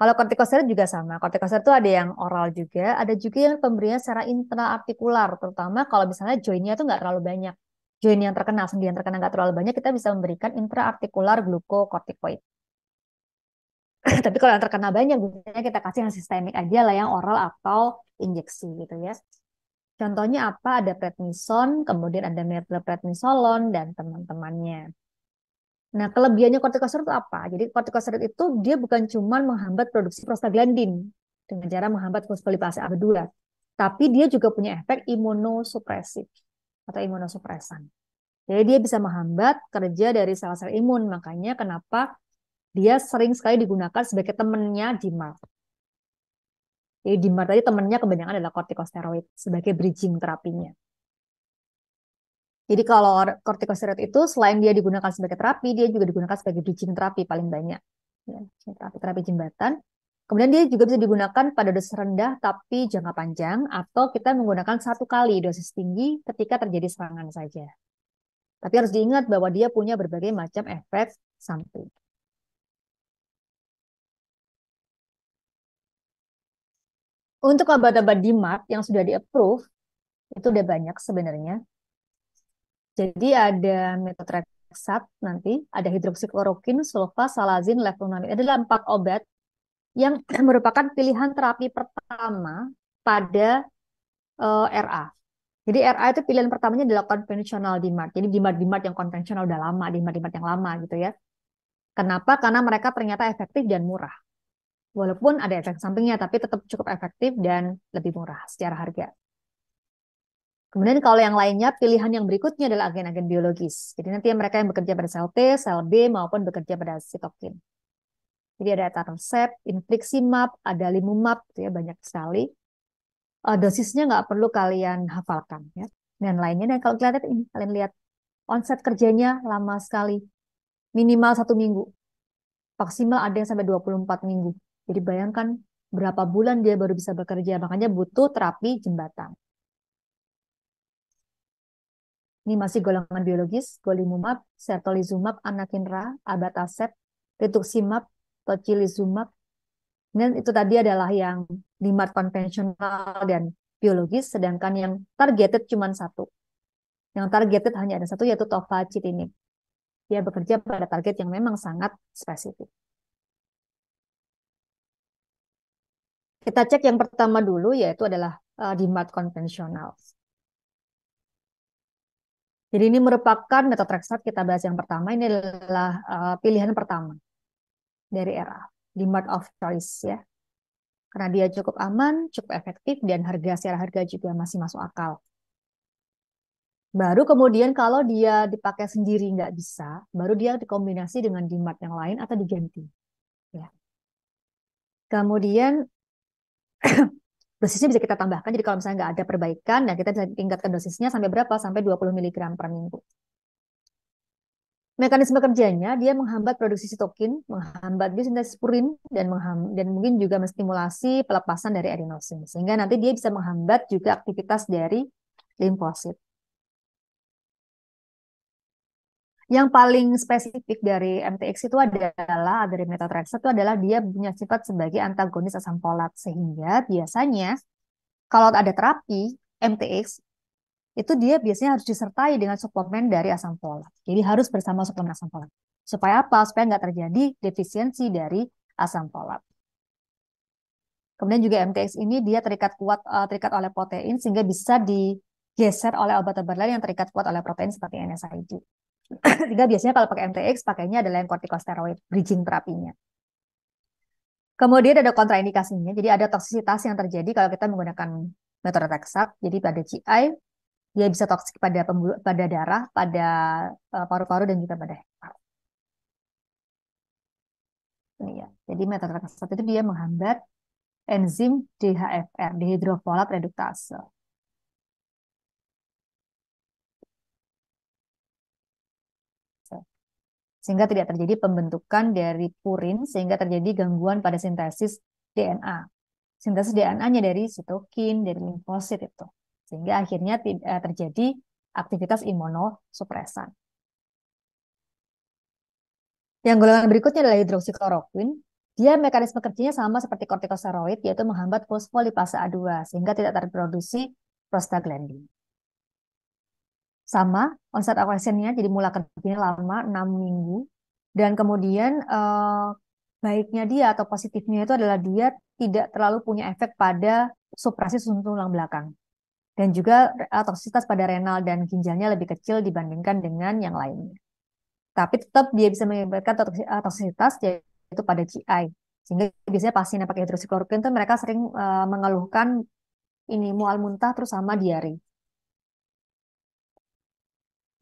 kalau kortikosteroid juga sama. Kortikosteroid itu ada yang oral juga, ada juga yang pemberian secara intraartikular, terutama kalau misalnya joinnya itu nggak terlalu banyak. Join yang terkenal sendi yang terkena nggak terlalu banyak, kita bisa memberikan intraartikular glukokortikoid. Tapi kalau yang terkena banyak, biasanya kita kasih yang sistemik aja lah, yang oral atau injeksi gitu ya. Contohnya apa? Ada prednisone, kemudian ada metylprednisolon, dan teman-temannya. Nah, kelebihannya kortikosteroid itu apa? Jadi kortikosteroid itu dia bukan cuma menghambat produksi prostaglandin dengan cara menghambat fosfolipase A2, tapi dia juga punya efek imunosupresif atau imunosupresan. Jadi dia bisa menghambat kerja dari sel-sel imun, makanya kenapa dia sering sekali digunakan sebagai temannya DMARD. Jadi DMARD tadi temannya kebanyakan adalah kortikosteroid sebagai bridging terapinya. Jadi kalau kortikosteroid itu selain dia digunakan sebagai terapi, dia juga digunakan sebagai bridging terapi paling banyak. Ya, terapi terapi jembatan. Kemudian dia juga bisa digunakan pada dosis rendah tapi jangka panjang atau kita menggunakan satu kali dosis tinggi ketika terjadi serangan saja. Tapi harus diingat bahwa dia punya berbagai macam efek samping. Untuk obat-obat DMARD yang sudah di-approve, itu udah banyak sebenarnya. Jadi ada metotreksat nanti, ada salazin, sulfasalazin, levonamid. Adalah empat obat yang merupakan pilihan terapi pertama pada uh, eh, RA. Jadi RA itu pilihan pertamanya adalah konvensional DMARD. Jadi DMARD-DMARD yang konvensional udah lama, DMARD-DMARD yang lama gitu ya. Kenapa? Karena mereka ternyata efektif dan murah. Walaupun ada efek sampingnya, tapi tetap cukup efektif dan lebih murah secara harga. Kemudian kalau yang lainnya, pilihan yang berikutnya adalah agen-agen biologis. Jadi nanti mereka yang bekerja pada sel T, sel B, maupun bekerja pada sitokin. Jadi ada etanercept, infliximab, ada limumab, gitu ya, banyak sekali. Eh, dosisnya nggak perlu kalian hafalkan. ya Dan lainnya, dan nah, kalau kalian lihat ini, kalian lihat onset kerjanya lama sekali. Minimal satu minggu. Maksimal ada yang sampai 24 minggu. Jadi bayangkan berapa bulan dia baru bisa bekerja. Makanya butuh terapi jembatan. Ini masih golongan biologis, golimumab, sertolizumab, anakinra, abatacept, rituximab, tocilizumab. Dan itu tadi adalah yang limat konvensional dan biologis, sedangkan yang targeted cuma satu. Yang targeted hanya ada satu, yaitu tofacit ini. Dia bekerja pada target yang memang sangat spesifik. Kita cek yang pertama dulu, yaitu adalah uh, eh, konvensional. Jadi ini merupakan metode kita bahas yang pertama. Ini adalah uh, pilihan pertama dari era di mode of choice ya. Karena dia cukup aman, cukup efektif dan harga secara harga juga masih masuk akal. Baru kemudian kalau dia dipakai sendiri nggak bisa, baru dia dikombinasi dengan dimat yang lain atau diganti. Ya. Kemudian dosisnya bisa kita tambahkan. Jadi kalau misalnya nggak ada perbaikan, nah kita bisa tingkatkan dosisnya sampai berapa? Sampai 20 mg per minggu. Mekanisme kerjanya, dia menghambat produksi sitokin, menghambat biosintesis purin, dan, dan mungkin juga menstimulasi pelepasan dari adenosin. Sehingga nanti dia bisa menghambat juga aktivitas dari limfosit. yang paling spesifik dari MTX itu adalah dari metotrexat itu adalah dia punya sifat sebagai antagonis asam folat sehingga biasanya kalau ada terapi MTX itu dia biasanya harus disertai dengan suplemen dari asam folat. Jadi harus bersama suplemen asam folat. Supaya apa? Supaya nggak terjadi defisiensi dari asam folat. Kemudian juga MTX ini dia terikat kuat eh, terikat oleh protein sehingga bisa digeser oleh obat-obat lain yang terikat kuat oleh protein seperti NSAID. Sehingga biasanya kalau pakai MTX pakainya adalah yang kortikosteroid bridging terapinya. Kemudian ada kontraindikasinya. Jadi ada toksisitas yang terjadi kalau kita menggunakan metode Jadi pada GI dia bisa toksik pada pembuluh, pada darah, pada e, paru-paru dan juga pada hepar. Ini ya. Jadi metode itu dia menghambat enzim DHFR, (dehidrofolat reduktase. sehingga tidak terjadi pembentukan dari purin sehingga terjadi gangguan pada sintesis DNA. Sintesis DNA-nya dari sitokin, dari limfosit itu. Sehingga akhirnya eh, terjadi aktivitas imunosupresan. Yang golongan berikutnya adalah hidroksikloroquine. Dia mekanisme kerjanya sama seperti kortikosteroid, yaitu menghambat fosfolipase A2, sehingga tidak terproduksi prostaglandin sama onset awakeningnya jadi mula kerjanya lama 6 minggu dan kemudian eh, baiknya dia atau positifnya itu adalah dia tidak terlalu punya efek pada suprasi susun tulang belakang dan juga eh, toksisitas pada renal dan ginjalnya lebih kecil dibandingkan dengan yang lainnya. Tapi tetap dia bisa menyebabkan eh, toksisitas yaitu pada GI. Sehingga biasanya pasien yang pakai hidroksikloroquine itu mereka sering uh, mengeluhkan ini mual muntah terus sama diare.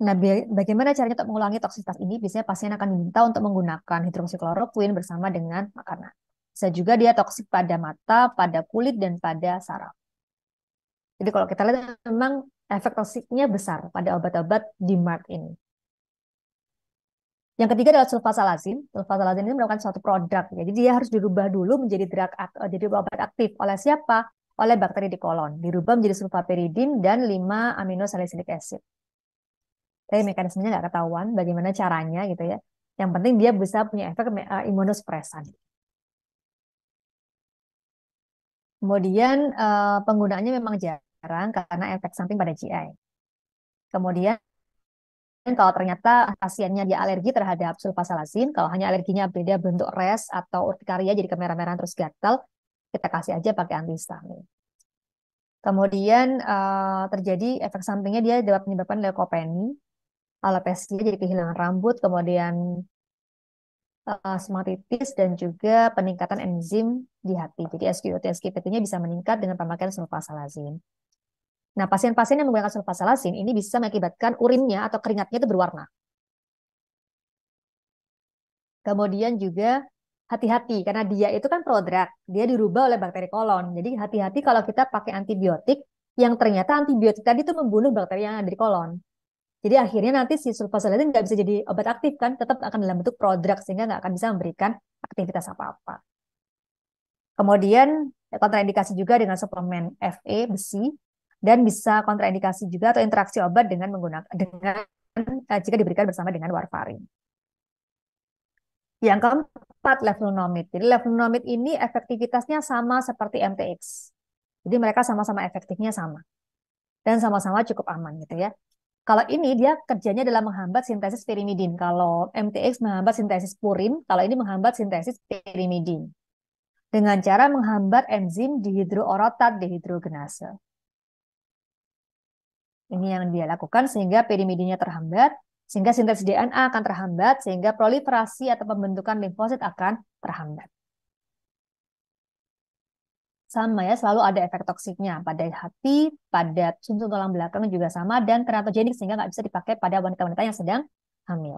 Nah, bagaimana caranya untuk mengulangi toksisitas ini? Biasanya pasien akan diminta untuk menggunakan hidroksikloroquine bersama dengan makanan. Bisa juga dia toksik pada mata, pada kulit, dan pada saraf. Jadi kalau kita lihat memang efek toksiknya besar pada obat-obat di mark ini. Yang ketiga adalah sulfasalazin. Sulfasalazin ini merupakan suatu produk, jadi dia harus dirubah dulu menjadi drug jadi eh, obat aktif oleh siapa? Oleh bakteri di kolon. Dirubah menjadi sulfaperidin dan 5 aminosalicylic acid tapi mekanismenya nggak ketahuan bagaimana caranya gitu ya. Yang penting dia bisa punya efek uh, imunosupresan. Kemudian eh, penggunaannya memang jarang karena efek samping pada GI. Kemudian kalau ternyata pasiennya dia alergi terhadap sulfasalazin, kalau hanya alerginya beda bentuk res atau urtikaria jadi kemerah-merahan terus gatal, kita kasih aja pakai antihistamin. Kemudian eh, terjadi efek sampingnya dia dapat menyebabkan leukopeni alopecia jadi kehilangan rambut, kemudian uh, dan juga peningkatan enzim di hati. Jadi SQOT SQPT-nya bisa meningkat dengan pemakaian sulfasalazin. Nah, pasien-pasien yang menggunakan sulfasalazin ini bisa mengakibatkan urinnya atau keringatnya itu berwarna. Kemudian juga hati-hati karena dia itu kan prodrug, dia dirubah oleh bakteri kolon. Jadi hati-hati kalau kita pakai antibiotik yang ternyata antibiotik tadi itu membunuh bakteri yang ada di kolon. Jadi akhirnya nanti si sulfasalazin nggak bisa jadi obat aktif kan, tetap akan dalam bentuk prodrug sehingga nggak akan bisa memberikan aktivitas apa-apa. Kemudian kontraindikasi juga dengan suplemen Fe besi dan bisa kontraindikasi juga atau interaksi obat dengan menggunakan dengan eh, jika diberikan bersama dengan warfarin. Yang keempat nomit, Jadi nomit ini efektivitasnya sama seperti MTX. Jadi mereka sama-sama efektifnya sama dan sama-sama cukup aman gitu ya. Kalau ini dia kerjanya adalah menghambat sintesis pirimidin. Kalau MTX menghambat sintesis purin, kalau ini menghambat sintesis pirimidin. Dengan cara menghambat enzim dihidroorotat dehidrogenase. Ini yang dia lakukan sehingga pirimidinnya terhambat, sehingga sintesis DNA akan terhambat, sehingga proliferasi atau pembentukan limfosit akan terhambat sama ya selalu ada efek toksiknya pada hati, pada sumsum tulang belakang juga sama dan teratogenik sehingga nggak bisa dipakai pada wanita-wanita yang sedang hamil.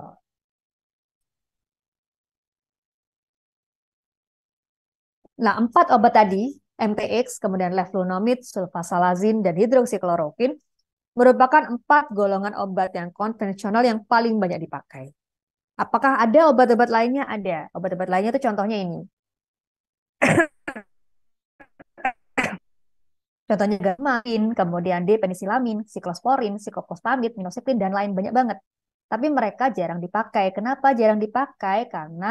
Nah, empat obat tadi, MTX, kemudian leflunomid, sulfasalazin, dan hidroksikloroquin, merupakan empat golongan obat yang konvensional yang paling banyak dipakai. Apakah ada obat-obat lainnya? Ada. Obat-obat lainnya itu contohnya ini Contohnya gamain, kemudian D-penisilamin, siklosporin, siklopostamid, minoxidil dan lain banyak banget. Tapi mereka jarang dipakai. Kenapa jarang dipakai? Karena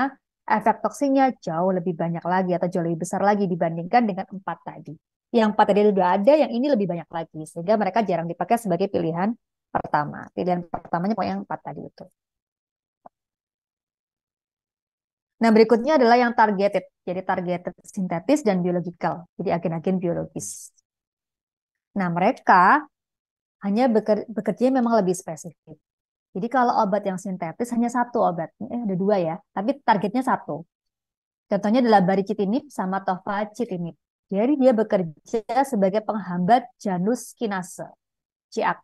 efek toksinya jauh lebih banyak lagi atau jauh lebih besar lagi dibandingkan dengan empat tadi. Yang empat tadi sudah ada, yang ini lebih banyak lagi. Sehingga mereka jarang dipakai sebagai pilihan pertama. Pilihan pertamanya pokoknya yang empat tadi itu. Nah, berikutnya adalah yang targeted. Jadi targeted sintetis dan biological. Jadi agen-agen biologis. Nah, mereka hanya bekerja memang lebih spesifik. Jadi kalau obat yang sintetis hanya satu obat, eh, ada dua ya, tapi targetnya satu. Contohnya adalah baricitinib sama tofacitinib. Jadi dia bekerja sebagai penghambat janus kinase, cak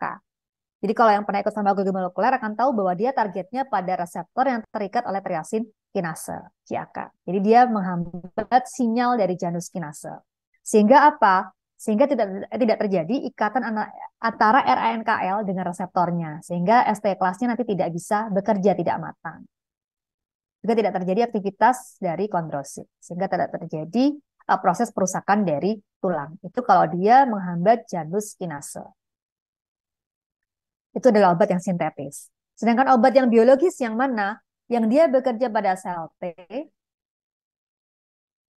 Jadi kalau yang pernah ikut sama farmakologi molekuler akan tahu bahwa dia targetnya pada reseptor yang terikat oleh triasin kinase, cak Jadi dia menghambat sinyal dari janus kinase. Sehingga apa? sehingga tidak tidak terjadi ikatan antara RANKL dengan reseptornya sehingga ST kelasnya nanti tidak bisa bekerja tidak matang. Juga tidak terjadi aktivitas dari kondrosit sehingga tidak terjadi uh, proses perusakan dari tulang. Itu kalau dia menghambat janus kinase. Itu adalah obat yang sintetis. Sedangkan obat yang biologis yang mana yang dia bekerja pada sel T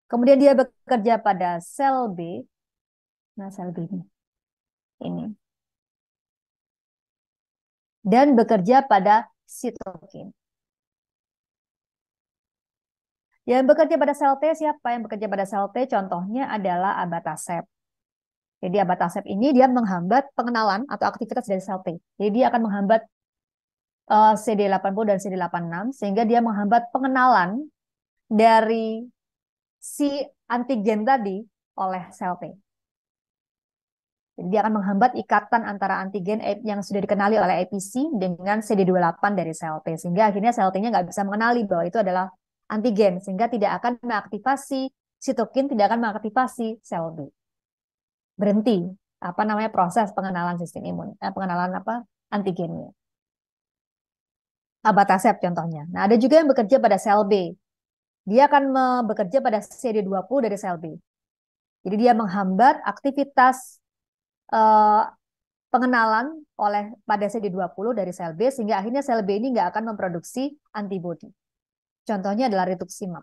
Kemudian dia bekerja pada sel B, nasal ini. Ini. Dan bekerja pada sitokin. Yang bekerja pada sel T siapa? Yang bekerja pada sel T contohnya adalah abatasep. Jadi abatasep ini dia menghambat pengenalan atau aktivitas dari sel T. Jadi dia akan menghambat eh, uh, CD80 dan CD86 sehingga dia menghambat pengenalan dari si antigen tadi oleh sel T. Jadi dia akan menghambat ikatan antara antigen yang sudah dikenali oleh APC dengan CD28 dari sel T. Sehingga akhirnya sel T-nya nggak bisa mengenali bahwa itu adalah antigen. Sehingga tidak akan mengaktifasi sitokin, tidak akan mengaktifasi sel B. Berhenti apa namanya proses pengenalan sistem imun, eh, pengenalan apa antigennya. Abatacept contohnya. Nah, ada juga yang bekerja pada sel B. Dia akan bekerja pada CD20 dari sel B. Jadi dia menghambat aktivitas uh, pengenalan oleh pada CD20 dari sel B sehingga akhirnya sel B ini nggak akan memproduksi antibodi. Contohnya adalah rituximab.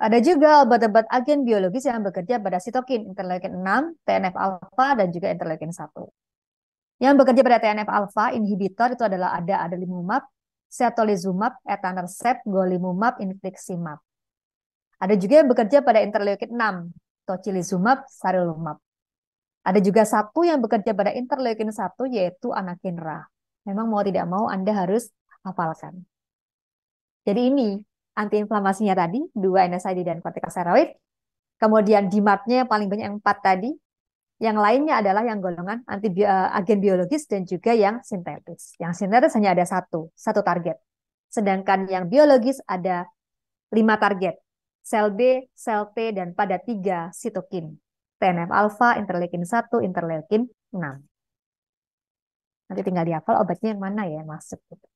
Ada juga obat-obat agen biologis yang bekerja pada sitokin interleukin 6, TNF alfa dan juga interleukin 1. Yang bekerja pada TNF alfa inhibitor itu adalah ada adalimumab, cetolizumab, etanercept, golimumab, infliximab. Ada juga yang bekerja pada interleukin 6, tocilizumab, sarilumab. Ada juga satu yang bekerja pada interleukin satu yaitu anakin Ra. Memang mau tidak mau Anda harus hafalkan. Jadi ini antiinflamasinya tadi, dua NSAID dan kortikosteroid. Kemudian dimatnya paling banyak yang empat tadi. Yang lainnya adalah yang golongan anti eh, agen biologis dan juga yang sintetis. Yang sintetis hanya ada satu, satu target. Sedangkan yang biologis ada lima target. Sel B, sel T, dan pada tiga sitokin. TNF alfa, interleukin 1, interleukin 6. Nanti tinggal dihafal obatnya yang mana ya masuk gitu.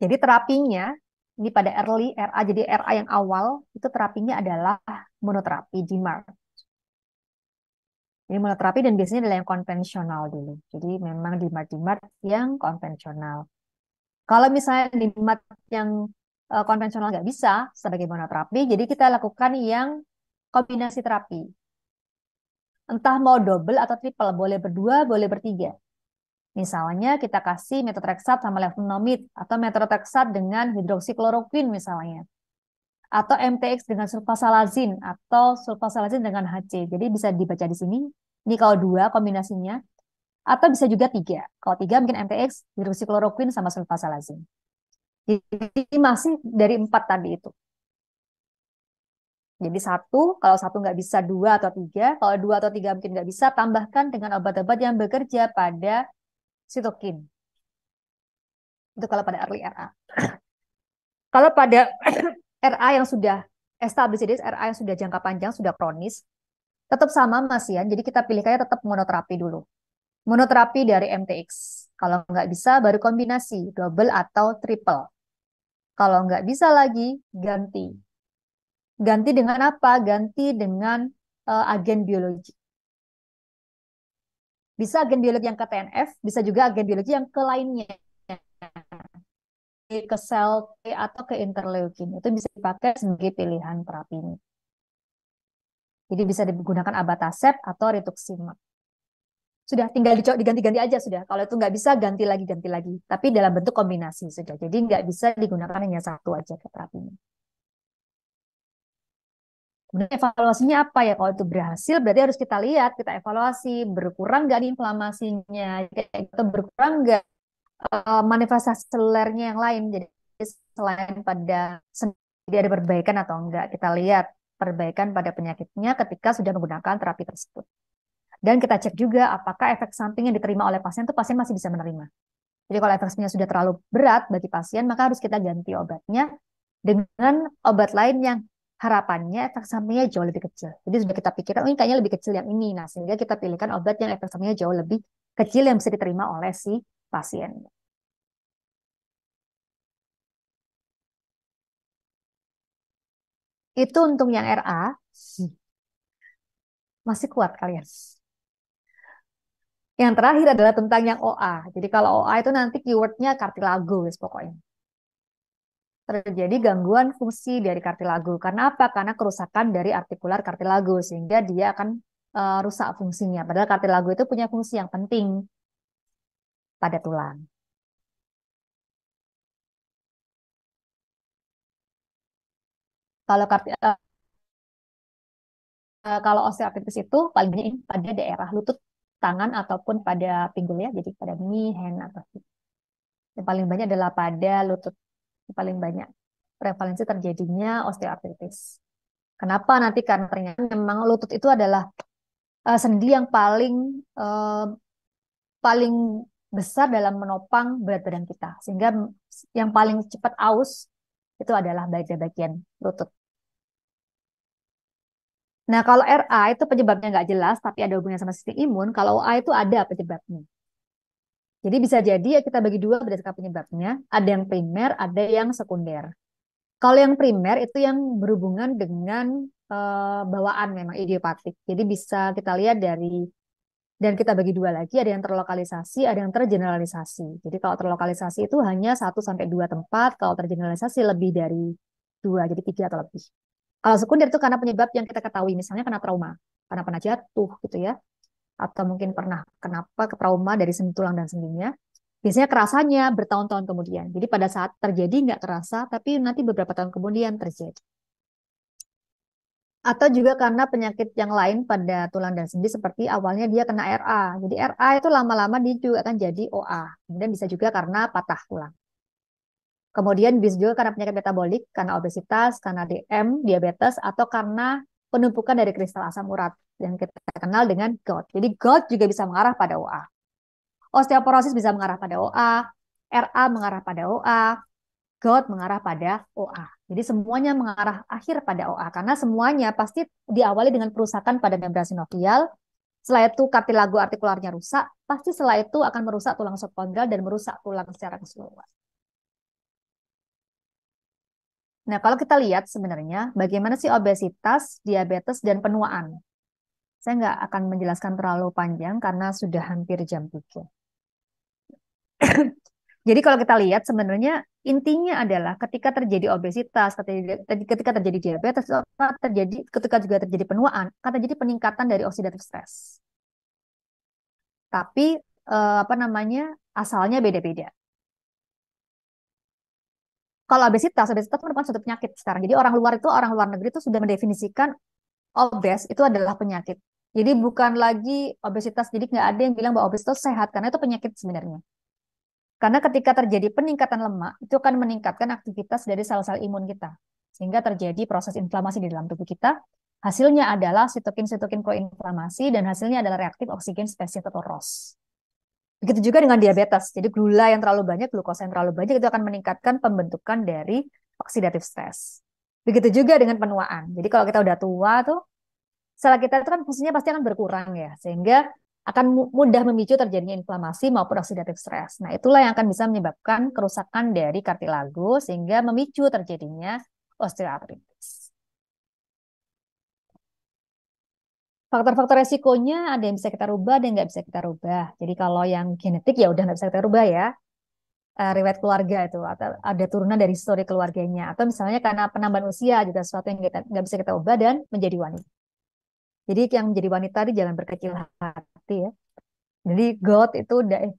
Jadi terapinya ini pada early RA jadi RA yang awal itu terapinya adalah monoterapi GMAR. Ini monoterapi dan biasanya adalah yang konvensional dulu. Jadi memang DMART DMART yang konvensional. Kalau misalnya DMART yang Eh, konvensional nggak bisa sebagai monoterapi, jadi kita lakukan yang kombinasi terapi. Entah mau double atau triple, boleh berdua, boleh bertiga. Misalnya kita kasih metotreksat sama levomid atau metotreksat dengan hidroksikloroquine misalnya atau MTX dengan sulfasalazin atau sulfasalazin dengan HC. Jadi bisa dibaca di sini. Ini kalau dua kombinasinya. Atau bisa juga tiga. Kalau tiga mungkin MTX, hidroksikloroquine sama sulfasalazin. Jadi masih dari empat tadi itu. Jadi satu, kalau satu nggak bisa dua atau tiga, kalau dua atau tiga mungkin nggak bisa, tambahkan dengan obat-obat yang bekerja pada sitokin. Itu kalau pada early RA. kalau pada RA yang sudah established RA yang sudah jangka panjang, sudah kronis, tetap sama Mas ya, jadi kita pilihkannya tetap monoterapi dulu. Monoterapi dari MTX. Kalau nggak bisa, baru kombinasi, double atau triple. Kalau nggak bisa lagi, ganti. Ganti dengan apa? Ganti dengan uh, agen biologi. Bisa agen biologi yang ke TNF, bisa juga agen biologi yang ke lainnya. Ke sel T atau ke interleukin. Itu bisa dipakai sebagai pilihan terapi ini. Jadi bisa digunakan abatacept atau rituximab sudah tinggal diganti-ganti aja sudah. Kalau itu nggak bisa ganti lagi ganti lagi. Tapi dalam bentuk kombinasi sudah. Jadi nggak bisa digunakan hanya satu aja terapinya. Kemudian evaluasinya apa ya? Kalau itu berhasil berarti harus kita lihat, kita evaluasi berkurang nggak inflamasinya, atau gitu, berkurang nggak eh, manifestasi selernya yang lain. Jadi selain pada sendiri ada perbaikan atau enggak, kita lihat perbaikan pada penyakitnya ketika sudah menggunakan terapi tersebut. Dan kita cek juga apakah efek samping yang diterima oleh pasien itu pasien masih bisa menerima. Jadi kalau efek sampingnya sudah terlalu berat bagi pasien, maka harus kita ganti obatnya dengan obat lain yang harapannya efek sampingnya jauh lebih kecil. Jadi sudah kita pikirkan, oh ini kayaknya lebih kecil yang ini. Nah, sehingga kita pilihkan obat yang efek sampingnya jauh lebih kecil yang bisa diterima oleh si pasien. Itu untung yang RA. Masih kuat kalian. Yang terakhir adalah tentang yang OA. Jadi kalau OA itu nanti keywordnya kartilago guys pokoknya. Terjadi gangguan fungsi dari kartilago. Karena apa? Karena kerusakan dari artikular kartilago sehingga dia akan uh, rusak fungsinya. Padahal kartilago itu punya fungsi yang penting pada tulang. Kalau osteoarthritis eh, eh, kalau osteoartritis itu paling banyak pada daerah lutut tangan ataupun pada pinggul ya, jadi pada knee, hand atau Yang paling banyak adalah pada lutut. Yang paling banyak prevalensi terjadinya osteoartritis. Kenapa nanti karena ternyata memang lutut itu adalah uh, sendi yang paling uh, paling besar dalam menopang berat badan kita. Sehingga yang paling cepat aus itu adalah bagian bagian lutut. Nah, kalau RA itu penyebabnya nggak jelas, tapi ada hubungannya sama sistem imun. Kalau OA itu ada penyebabnya. Jadi bisa jadi ya kita bagi dua berdasarkan penyebabnya. Ada yang primer, ada yang sekunder. Kalau yang primer itu yang berhubungan dengan e, bawaan memang idiopatik. Jadi bisa kita lihat dari dan kita bagi dua lagi, ada yang terlokalisasi, ada yang tergeneralisasi. Jadi kalau terlokalisasi itu hanya satu sampai dua tempat, kalau tergeneralisasi lebih dari dua, jadi tiga atau lebih. Kalau eh, sekunder itu karena penyebab yang kita ketahui, misalnya karena trauma, karena pernah jatuh gitu ya, atau mungkin pernah kenapa ke trauma dari sendi tulang dan sendinya. Biasanya kerasanya bertahun-tahun kemudian. Jadi pada saat terjadi nggak terasa, tapi nanti beberapa tahun kemudian terjadi. Atau juga karena penyakit yang lain pada tulang dan sendi seperti awalnya dia kena RA. Jadi RA itu lama-lama dia juga akan jadi OA. Kemudian bisa juga karena patah tulang. Kemudian bisa karena penyakit metabolik, karena obesitas, karena DM, diabetes, atau karena penumpukan dari kristal asam urat yang kita kenal dengan gout. Jadi gout juga bisa mengarah pada OA. Osteoporosis bisa mengarah pada OA, RA mengarah pada OA, gout mengarah pada OA. Jadi semuanya mengarah akhir pada OA karena semuanya pasti diawali dengan kerusakan pada membran sinovial, setelah itu kartilago artikularnya rusak, pasti setelah itu akan merusak tulang subkondral dan merusak tulang secara keseluruhan. Nah, kalau kita lihat sebenarnya bagaimana sih obesitas, diabetes, dan penuaan. Saya nggak akan menjelaskan terlalu panjang karena sudah hampir jam 3. Jadi kalau kita lihat sebenarnya intinya adalah ketika terjadi obesitas, ketika terjadi diabetes, terjadi ketika juga terjadi penuaan, kata jadi peningkatan dari oksidatif stres. Tapi eh, apa namanya asalnya beda-beda kalau obesitas, obesitas itu kan merupakan suatu penyakit sekarang. Jadi orang luar itu, orang luar negeri itu sudah mendefinisikan obes itu adalah penyakit. Jadi bukan lagi obesitas, jadi nggak ada yang bilang bahwa obesitas sehat, karena itu penyakit sebenarnya. Karena ketika terjadi peningkatan lemak, itu akan meningkatkan aktivitas dari sel-sel imun kita. Sehingga terjadi proses inflamasi di dalam tubuh kita. Hasilnya adalah sitokin-sitokin proinflamasi, dan hasilnya adalah reaktif oksigen spesies atau ROS. Begitu juga dengan diabetes. Jadi gula yang terlalu banyak, glukosa yang terlalu banyak itu akan meningkatkan pembentukan dari oksidatif stres. Begitu juga dengan penuaan. Jadi kalau kita udah tua tuh sel kita itu kan fungsinya pasti akan berkurang ya, sehingga akan mudah memicu terjadinya inflamasi maupun oksidatif stres. Nah, itulah yang akan bisa menyebabkan kerusakan dari kartilago sehingga memicu terjadinya osteoartritis. Faktor-faktor resikonya ada yang bisa kita rubah, ada yang nggak bisa kita rubah. Jadi kalau yang genetik ya udah nggak bisa kita rubah ya. Uh, riwayat keluarga itu atau ada turunan dari histori keluarganya atau misalnya karena penambahan usia juga sesuatu yang nggak bisa kita ubah dan menjadi wanita. Jadi yang menjadi wanita di jangan berkecil hati ya. Jadi God itu udah eh,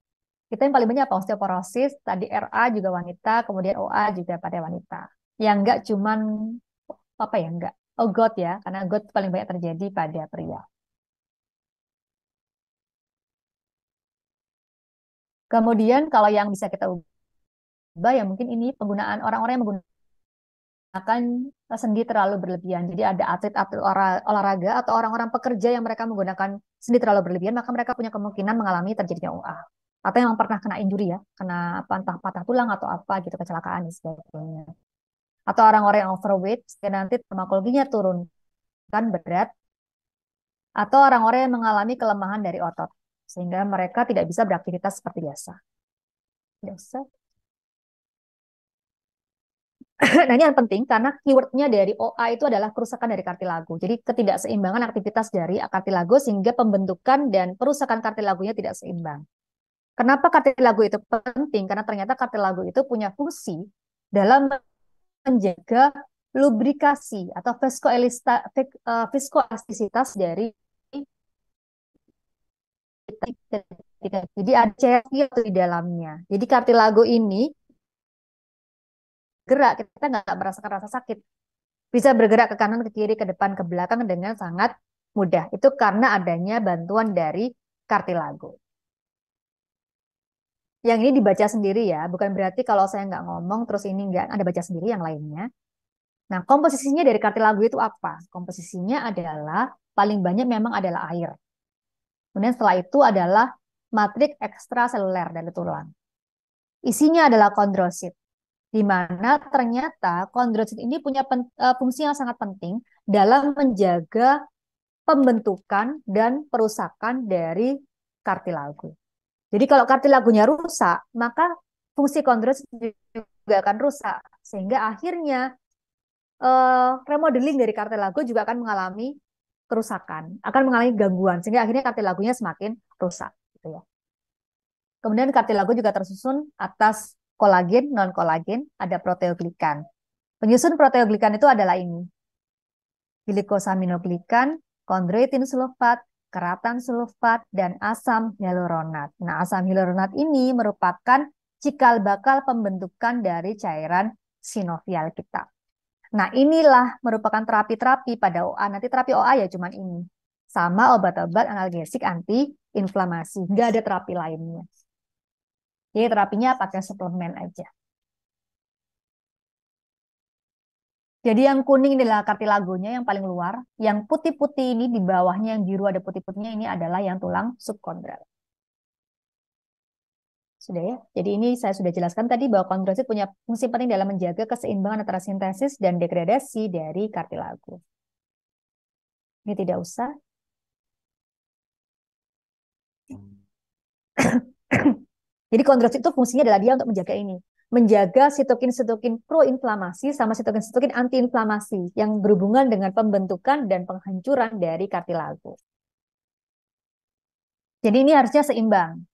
kita yang paling banyak apa osteoporosis, tadi RA juga wanita, kemudian OA juga pada wanita. Yang nggak cuman apa ya nggak oh God ya, karena God paling banyak terjadi pada pria. Kemudian kalau yang bisa kita ubah ya mungkin ini penggunaan orang-orang yang menggunakan sendi terlalu berlebihan. Jadi ada atlet-atlet olahraga atau orang-orang pekerja yang mereka menggunakan sendi terlalu berlebihan, maka mereka punya kemungkinan mengalami terjadinya UA. Atau yang pernah kena injuri ya, kena patah patah tulang atau apa gitu, kecelakaan dan sebagainya atau orang-orang yang overweight sehingga nanti farmakologinya turun kan berat atau orang-orang yang mengalami kelemahan dari otot sehingga mereka tidak bisa beraktivitas seperti biasa. Biasa. nah ini yang penting karena keywordnya dari OA itu adalah kerusakan dari kartilago. Jadi ketidakseimbangan aktivitas dari kartilago sehingga pembentukan dan perusakan kartilagonya tidak seimbang. Kenapa kartilago itu penting? Karena ternyata kartilago itu punya fungsi dalam menjaga lubrikasi atau viskoelastisitas eh, dari jadi ada cairan di dalamnya. Jadi kartilago ini gerak kita nggak merasakan rasa sakit. Bisa bergerak ke kanan, ke kiri, ke depan, ke belakang dengan sangat mudah. Itu karena adanya bantuan dari kartilago. Yang ini dibaca sendiri ya, bukan berarti kalau saya nggak ngomong terus ini nggak ada baca sendiri yang lainnya. Nah, komposisinya dari kartu itu apa? Komposisinya adalah paling banyak memang adalah air. Kemudian setelah itu adalah matriks ekstraseluler dari tulang. Isinya adalah kondrosit, di mana ternyata kondrosit ini punya pen, e, fungsi yang sangat penting dalam menjaga pembentukan dan perusakan dari kartilago. Jadi kalau kartilagunya rusak, maka fungsi kondros juga akan rusak. Sehingga akhirnya uh, remodeling dari kartilago juga akan mengalami kerusakan, akan mengalami gangguan. Sehingga akhirnya kartilagunya semakin rusak. Gitu ya. Kemudian kartilago juga tersusun atas kolagen, non-kolagen, ada proteoglikan. Penyusun proteoglikan itu adalah ini. Glikosaminoglikan, kondroitin sulfat, keratan sulfat, dan asam hyaluronat. Nah, asam hyaluronat ini merupakan cikal bakal pembentukan dari cairan sinovial kita. Nah, inilah merupakan terapi-terapi pada OA. Nanti terapi OA ya cuman ini. Sama obat-obat analgesik anti-inflamasi. Nggak ada terapi lainnya. Jadi terapinya pakai suplemen aja. Jadi yang kuning adalah kartilagonya yang paling luar, yang putih-putih ini di bawahnya yang biru ada putih-putihnya ini adalah yang tulang subkondral. Sudah ya. Jadi ini saya sudah jelaskan tadi bahwa kondrosit punya fungsi penting dalam menjaga keseimbangan antara sintesis dan degradasi dari kartilago. Ini tidak usah. Hmm. Jadi kondrosit itu fungsinya adalah dia untuk menjaga ini menjaga sitokin-sitokin proinflamasi sama sitokin-sitokin antiinflamasi yang berhubungan dengan pembentukan dan penghancuran dari kartilago. Jadi ini harusnya seimbang.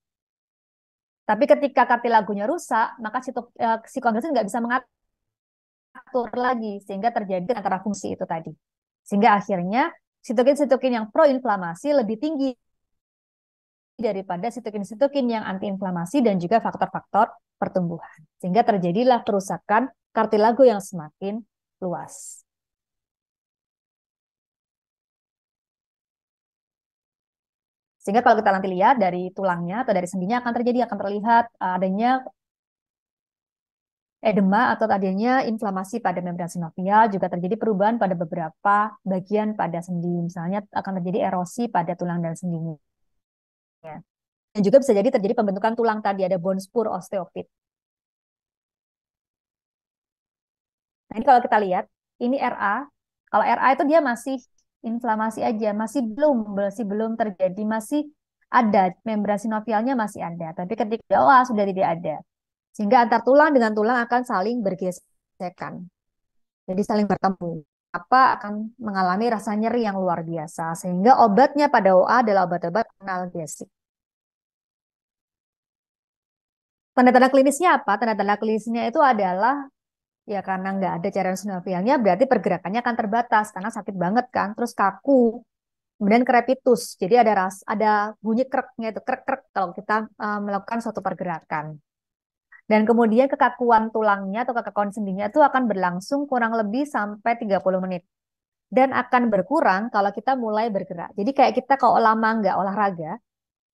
Tapi ketika kartilagonya rusak, maka si eh, nggak bisa mengatur lagi sehingga terjadi antara fungsi itu tadi. Sehingga akhirnya sitokin-sitokin yang proinflamasi lebih tinggi daripada sitokin-sitokin yang antiinflamasi dan juga faktor-faktor pertumbuhan. Sehingga terjadilah kerusakan kartilago yang semakin luas. Sehingga kalau kita nanti lihat dari tulangnya atau dari sendinya akan terjadi, akan terlihat uh, adanya edema atau adanya inflamasi pada membran sinovial juga terjadi perubahan pada beberapa bagian pada sendi misalnya akan terjadi erosi pada tulang dan sendinya dan juga bisa jadi terjadi pembentukan tulang tadi ada bone spur osteofit. Nah ini kalau kita lihat ini RA, kalau RA itu dia masih inflamasi aja, masih belum masih belum terjadi, masih ada membran sinovialnya masih ada, tapi ketika OA sudah tidak ada, sehingga antar tulang dengan tulang akan saling bergesekan, jadi saling bertemu apa akan mengalami rasa nyeri yang luar biasa sehingga obatnya pada OA adalah obat-obat analgesik. Tanda-tanda klinisnya apa? Tanda-tanda klinisnya itu adalah ya karena nggak ada cairan sinovialnya berarti pergerakannya akan terbatas karena sakit banget kan, terus kaku, kemudian krepitus. Jadi ada ras, ada bunyi kreknya itu krek krek kalau kita uh, melakukan suatu pergerakan. Dan kemudian kekakuan tulangnya atau kekakuan sendinya itu akan berlangsung kurang lebih sampai 30 menit. Dan akan berkurang kalau kita mulai bergerak. Jadi kayak kita kalau lama nggak olahraga,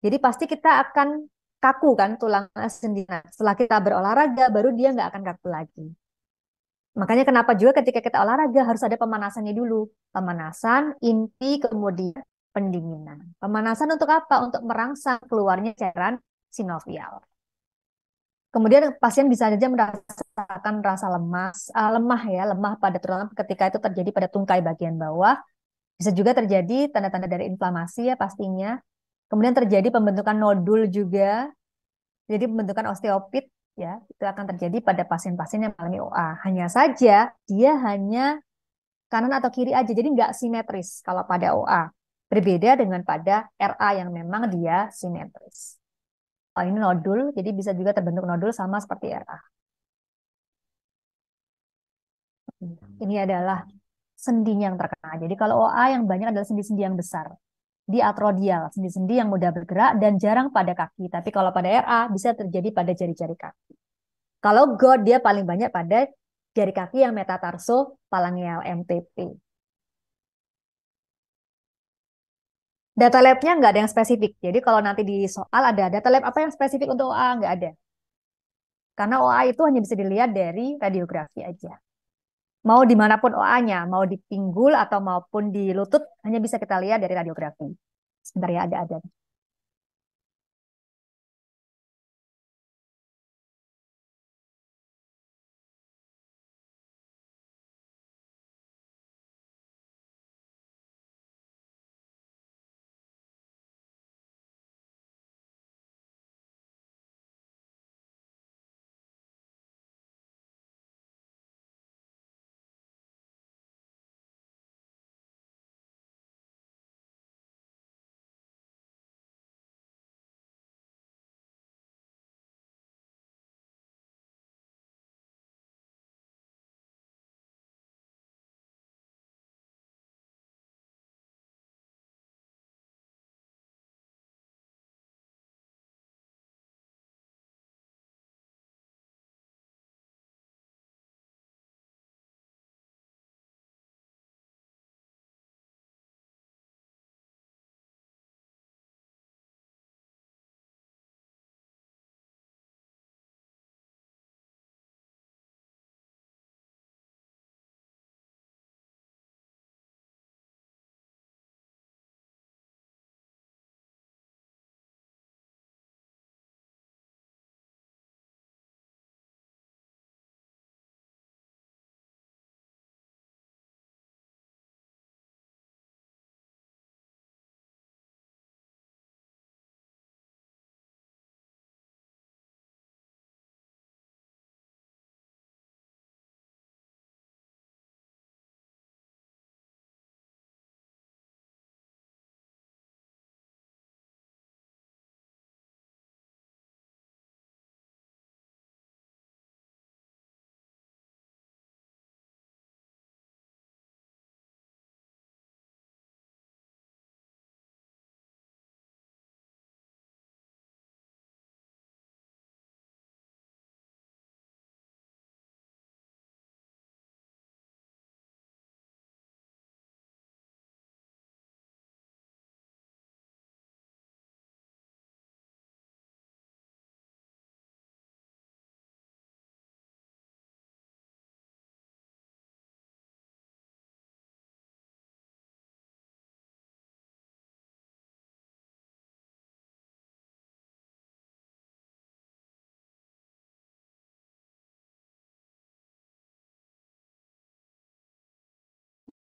jadi pasti kita akan kaku kan tulang sendi Nah, setelah kita berolahraga baru dia nggak akan kaku lagi. Makanya kenapa juga ketika kita olahraga harus ada pemanasannya dulu. Pemanasan, inti, kemudian pendinginan. Pemanasan untuk apa? Untuk merangsang keluarnya cairan sinovial. Kemudian pasien bisa saja merasakan rasa lemas, uh, lemah ya, lemah pada tulang ketika itu terjadi pada tungkai bagian bawah. Bisa juga terjadi tanda-tanda dari inflamasi ya pastinya, Kemudian terjadi pembentukan nodul juga. Jadi pembentukan osteopit ya, itu akan terjadi pada pasien-pasien yang mengalami OA. Hanya saja dia hanya kanan atau kiri aja, jadi nggak simetris kalau pada OA. Berbeda dengan pada RA yang memang dia simetris. Oh, ini nodul, jadi bisa juga terbentuk nodul sama seperti RA. Hmm, ini adalah sendi yang terkena. Jadi kalau OA yang banyak adalah sendi-sendi yang besar di atrodial, sendi-sendi yang mudah bergerak dan jarang pada kaki. Tapi kalau pada RA bisa terjadi pada jari-jari kaki. Kalau God dia paling banyak pada jari kaki yang metatarso palangial MTP. Data labnya nggak ada yang spesifik. Jadi kalau nanti di soal ada data lab apa yang spesifik untuk OA nggak ada. Karena OA itu hanya bisa dilihat dari radiografi aja mau dimanapun OA-nya, mau di pinggul atau maupun di lutut, hanya bisa kita lihat dari radiografi. Sebentar ya, ada-ada.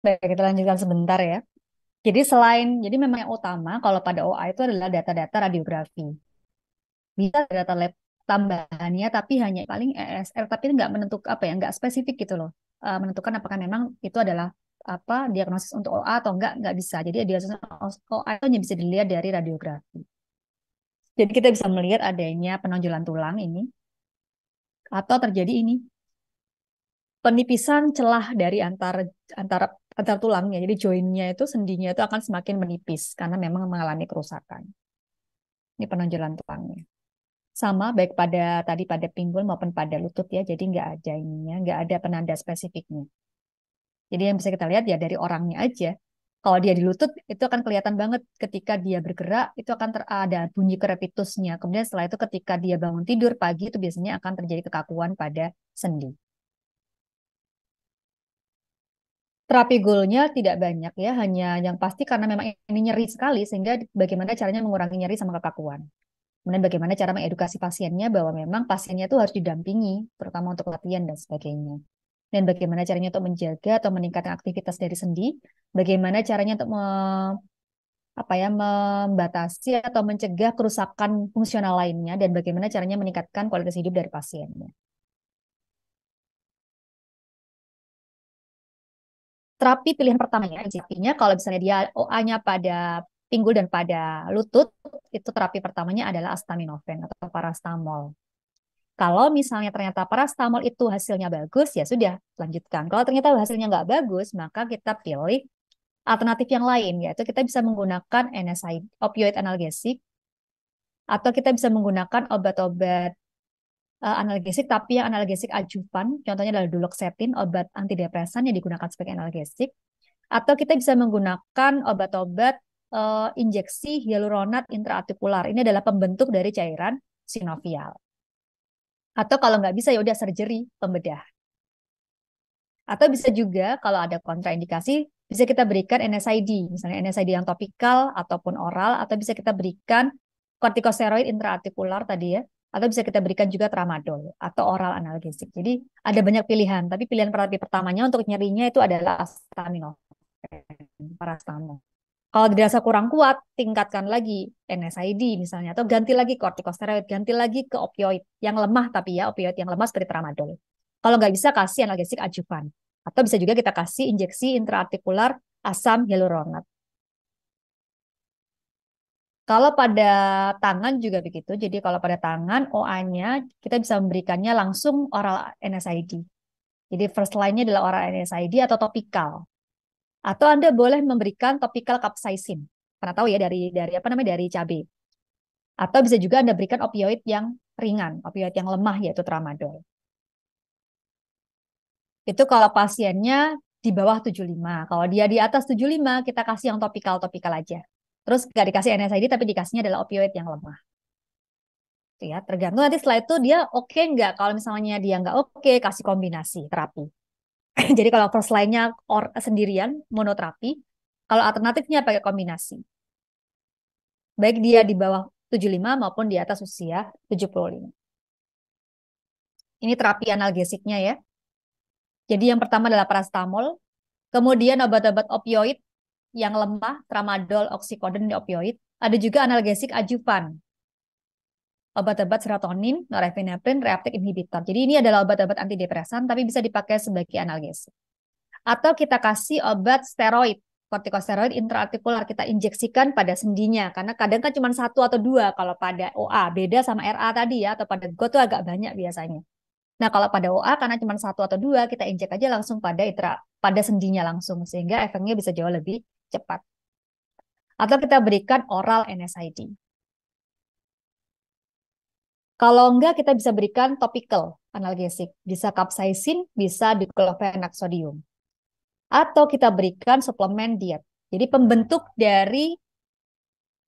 Baik, kita lanjutkan sebentar ya. Jadi selain, jadi memang yang utama kalau pada OA itu adalah data-data radiografi. Bisa data lab tambahannya, tapi hanya paling ESR, tapi nggak menentukan apa ya, nggak spesifik gitu loh. Eh, menentukan apakah memang itu adalah apa diagnosis untuk OA atau enggak nggak bisa. Jadi diagnosis OA itu hanya bisa dilihat dari radiografi. Jadi kita bisa melihat adanya penonjolan tulang ini atau terjadi ini penipisan celah dari antara antara antar tulangnya. Jadi joinnya itu sendinya itu akan semakin menipis karena memang mengalami kerusakan. Ini penonjolan tulangnya. Sama baik pada tadi pada pinggul maupun pada lutut ya. Jadi nggak ada ininya, nggak ada penanda spesifiknya. Jadi yang bisa kita lihat ya dari orangnya aja. Kalau dia di lutut itu akan kelihatan banget ketika dia bergerak itu akan ter ada bunyi kerepitusnya. Kemudian setelah itu ketika dia bangun tidur pagi itu biasanya akan terjadi kekakuan pada sendi. terapi goalnya tidak banyak ya, hanya yang pasti karena memang ini nyeri sekali sehingga bagaimana caranya mengurangi nyeri sama kekakuan. Kemudian bagaimana cara mengedukasi pasiennya bahwa memang pasiennya itu harus didampingi, terutama untuk latihan dan sebagainya. Dan bagaimana caranya untuk menjaga atau meningkatkan aktivitas dari sendi, bagaimana caranya untuk me, apa ya membatasi atau mencegah kerusakan fungsional lainnya dan bagaimana caranya meningkatkan kualitas hidup dari pasiennya. terapi pilihan pertamanya terapinya kalau misalnya dia OA-nya pada pinggul dan pada lutut itu terapi pertamanya adalah astaminofen atau parastamol. Kalau misalnya ternyata parastamol itu hasilnya bagus ya sudah lanjutkan. Kalau ternyata hasilnya nggak bagus maka kita pilih alternatif yang lain yaitu kita bisa menggunakan NSAID opioid analgesik atau kita bisa menggunakan obat-obat Eh, analgesik tapi yang analgesik ajupan contohnya adalah duloxetine, obat antidepresan yang digunakan sebagai analgesik. Atau kita bisa menggunakan obat-obat uh, injeksi hyaluronat intraartikular. Ini adalah pembentuk dari cairan sinovial. Atau kalau nggak bisa ya udah surgery pembedah. Atau bisa juga kalau ada kontraindikasi bisa kita berikan NSAID, misalnya NSAID yang topikal ataupun oral atau bisa kita berikan kortikosteroid intraartikular tadi ya atau bisa kita berikan juga tramadol atau oral analgesik. Jadi ada banyak pilihan, tapi pilihan terapi pertamanya untuk nyerinya itu adalah acetaminophen, paracetamol. Kalau dirasa kurang kuat, tingkatkan lagi NSAID misalnya, atau ganti lagi kortikosteroid, ganti lagi ke opioid yang lemah tapi ya, opioid yang lemah seperti tramadol. Kalau nggak bisa, kasih analgesik ajuvan. Atau bisa juga kita kasih injeksi intraartikular asam hyaluronat. Kalau pada tangan juga begitu. Jadi kalau pada tangan OA-nya kita bisa memberikannya langsung oral NSID. Jadi first line-nya adalah oral NSID atau topical. Atau Anda boleh memberikan topical capsaicin. Pernah tahu ya dari dari apa namanya dari cabai. Atau bisa juga Anda berikan opioid yang ringan, opioid yang lemah yaitu tramadol. Itu kalau pasiennya di bawah 75. Kalau dia di atas 75, kita kasih yang topikal-topikal aja. Terus gak dikasih NSAID tapi dikasihnya adalah opioid yang lemah. Ya, tergantung nanti setelah itu dia oke okay nggak. Kalau misalnya dia nggak oke, okay, kasih kombinasi terapi. Jadi kalau first line-nya or, sendirian, monoterapi. Kalau alternatifnya pakai kombinasi. Baik dia di bawah 75 maupun di atas usia 75. Ini terapi analgesiknya ya. Jadi yang pertama adalah paracetamol, kemudian obat-obat opioid yang lemah, tramadol, dan opioid. Ada juga analgesik ajupan, obat-obat serotonin, norepinephrine, reuptake inhibitor. Jadi ini adalah obat-obat antidepresan tapi bisa dipakai sebagai analgesik. Atau kita kasih obat steroid, kortikosteroid intraartikular kita injeksikan pada sendinya karena kadang kan cuma satu atau dua kalau pada OA beda sama RA tadi ya atau pada GO tuh agak banyak biasanya. Nah kalau pada OA karena cuma satu atau dua kita injek aja langsung pada intra pada sendinya langsung sehingga efeknya bisa jauh lebih cepat. Atau kita berikan oral NSID Kalau enggak kita bisa berikan topical analgesik, bisa capsaicin, bisa diclofenac sodium. Atau kita berikan suplemen diet. Jadi pembentuk dari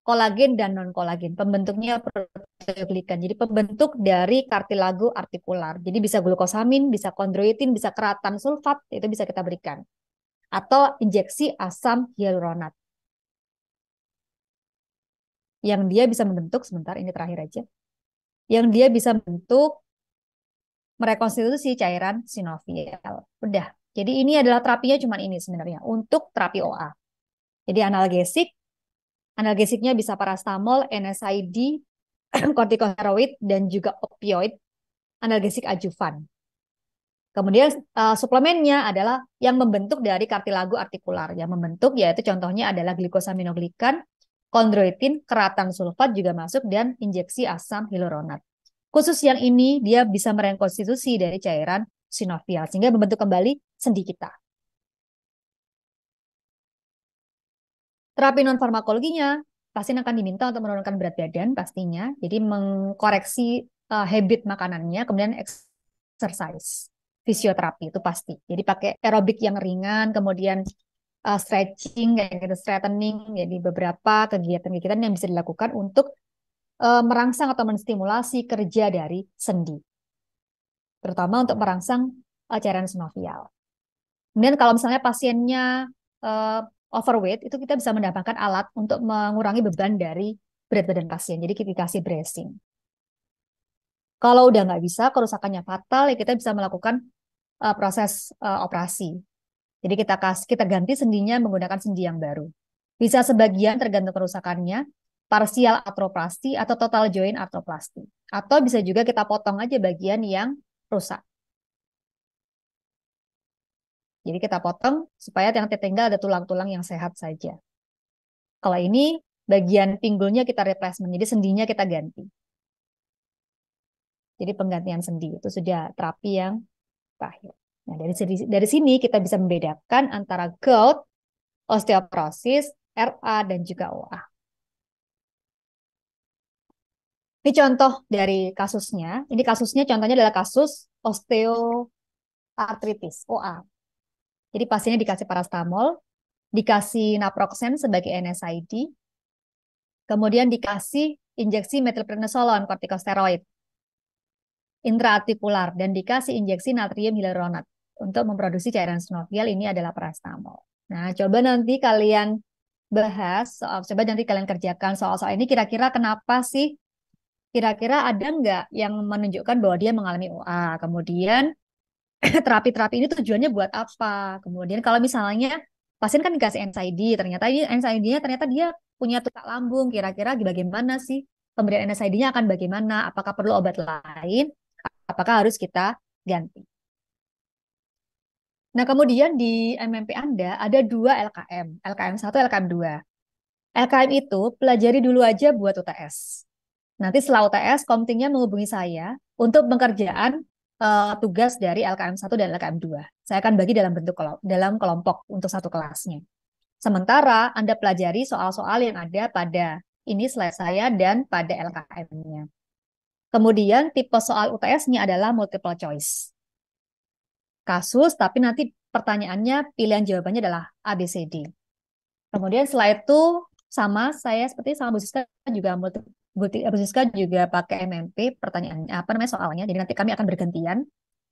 kolagen dan non kolagen. Pembentuknya proteoglikan. Jadi pembentuk dari kartilago artikular. Jadi bisa glukosamin, bisa kondroitin, bisa keratan sulfat itu bisa kita berikan atau injeksi asam hyaluronat. Yang dia bisa membentuk, sebentar ini terakhir aja, yang dia bisa membentuk merekonstitusi cairan sinovial. Udah. Jadi ini adalah terapinya cuma ini sebenarnya untuk terapi OA. Jadi analgesik, analgesiknya bisa paracetamol, NSAID, kortikosteroid, dan juga opioid, analgesik ajuvan. Kemudian uh, suplemennya adalah yang membentuk dari kartilago artikular. Yang membentuk yaitu contohnya adalah glukosaminoglikan, kondroitin, keratan sulfat juga masuk dan injeksi asam hiluronat. Khusus yang ini dia bisa merekonstitusi dari cairan sinovial sehingga membentuk kembali sendi kita. Terapi non farmakologinya pasien akan diminta untuk menurunkan berat badan pastinya, jadi mengkoreksi uh, habit makanannya, kemudian exercise fisioterapi itu pasti. Jadi pakai aerobik yang ringan, kemudian uh, stretching kayak gitu, strengthening, jadi ya beberapa kegiatan-kegiatan yang bisa dilakukan untuk uh, merangsang atau menstimulasi kerja dari sendi. Terutama untuk merangsang uh, cairan sinovial. Kemudian kalau misalnya pasiennya uh, overweight, itu kita bisa mendapatkan alat untuk mengurangi beban dari berat badan pasien. Jadi kita kasih bracing. Kalau udah nggak bisa, kerusakannya fatal, ya kita bisa melakukan uh, proses uh, operasi. Jadi kita kasih, kita ganti sendinya menggunakan sendi yang baru. Bisa sebagian tergantung kerusakannya, parsial artroplasti atau total joint artroplasti. Atau bisa juga kita potong aja bagian yang rusak. Jadi kita potong supaya yang tertinggal ada tulang-tulang yang sehat saja. Kalau ini bagian pinggulnya kita replacement, jadi sendinya kita ganti. Jadi penggantian sendi itu sudah terapi yang mustahil. Nah, dari dari sini kita bisa membedakan antara gout, osteoporosis, RA dan juga OA. Ini contoh dari kasusnya. Ini kasusnya contohnya adalah kasus osteoartritis OA. Jadi pasiennya dikasih paracetamol, dikasih naproxen sebagai NSAID, kemudian dikasih injeksi metilprednisolon kortikosteroid intraartikular dan dikasih injeksi natrium hyaluronat untuk memproduksi cairan sinovial ini adalah parastamol. Nah, coba nanti kalian bahas, soal, coba nanti kalian kerjakan soal-soal ini kira-kira kenapa sih kira-kira ada nggak yang menunjukkan bahwa dia mengalami OA? Kemudian terapi-terapi ini tujuannya buat apa? Kemudian kalau misalnya pasien kan dikasih NSAID, ternyata ini NSAID-nya ternyata dia punya tukak lambung, kira-kira bagaimana sih pemberian NSAID-nya akan bagaimana? Apakah perlu obat lain? apakah harus kita ganti. Nah, kemudian di MMP Anda ada dua LKM, LKM 1, LKM 2. LKM itu pelajari dulu aja buat UTS. Nanti setelah UTS, komtingnya menghubungi saya untuk pengerjaan uh, tugas dari LKM 1 dan LKM 2. Saya akan bagi dalam bentuk dalam kelompok untuk satu kelasnya. Sementara Anda pelajari soal-soal yang ada pada ini slide saya dan pada LKM-nya. Kemudian tipe soal UTS-nya adalah multiple choice. Kasus, tapi nanti pertanyaannya, pilihan jawabannya adalah ABCD. Kemudian setelah itu, sama saya seperti sama Bu Siska juga Bu Siska juga pakai MMP pertanyaannya apa namanya soalnya. Jadi nanti kami akan bergantian.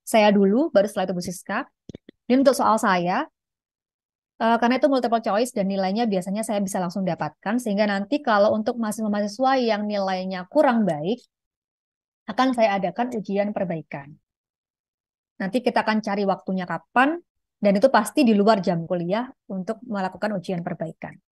Saya dulu, baru setelah itu Bu Siska. Dan untuk soal saya, uh, karena itu multiple choice dan nilainya biasanya saya bisa langsung dapatkan sehingga nanti kalau untuk mahasiswa-mahasiswa yang nilainya kurang baik akan saya adakan ujian perbaikan. Nanti kita akan cari waktunya kapan, dan itu pasti di luar jam kuliah untuk melakukan ujian perbaikan.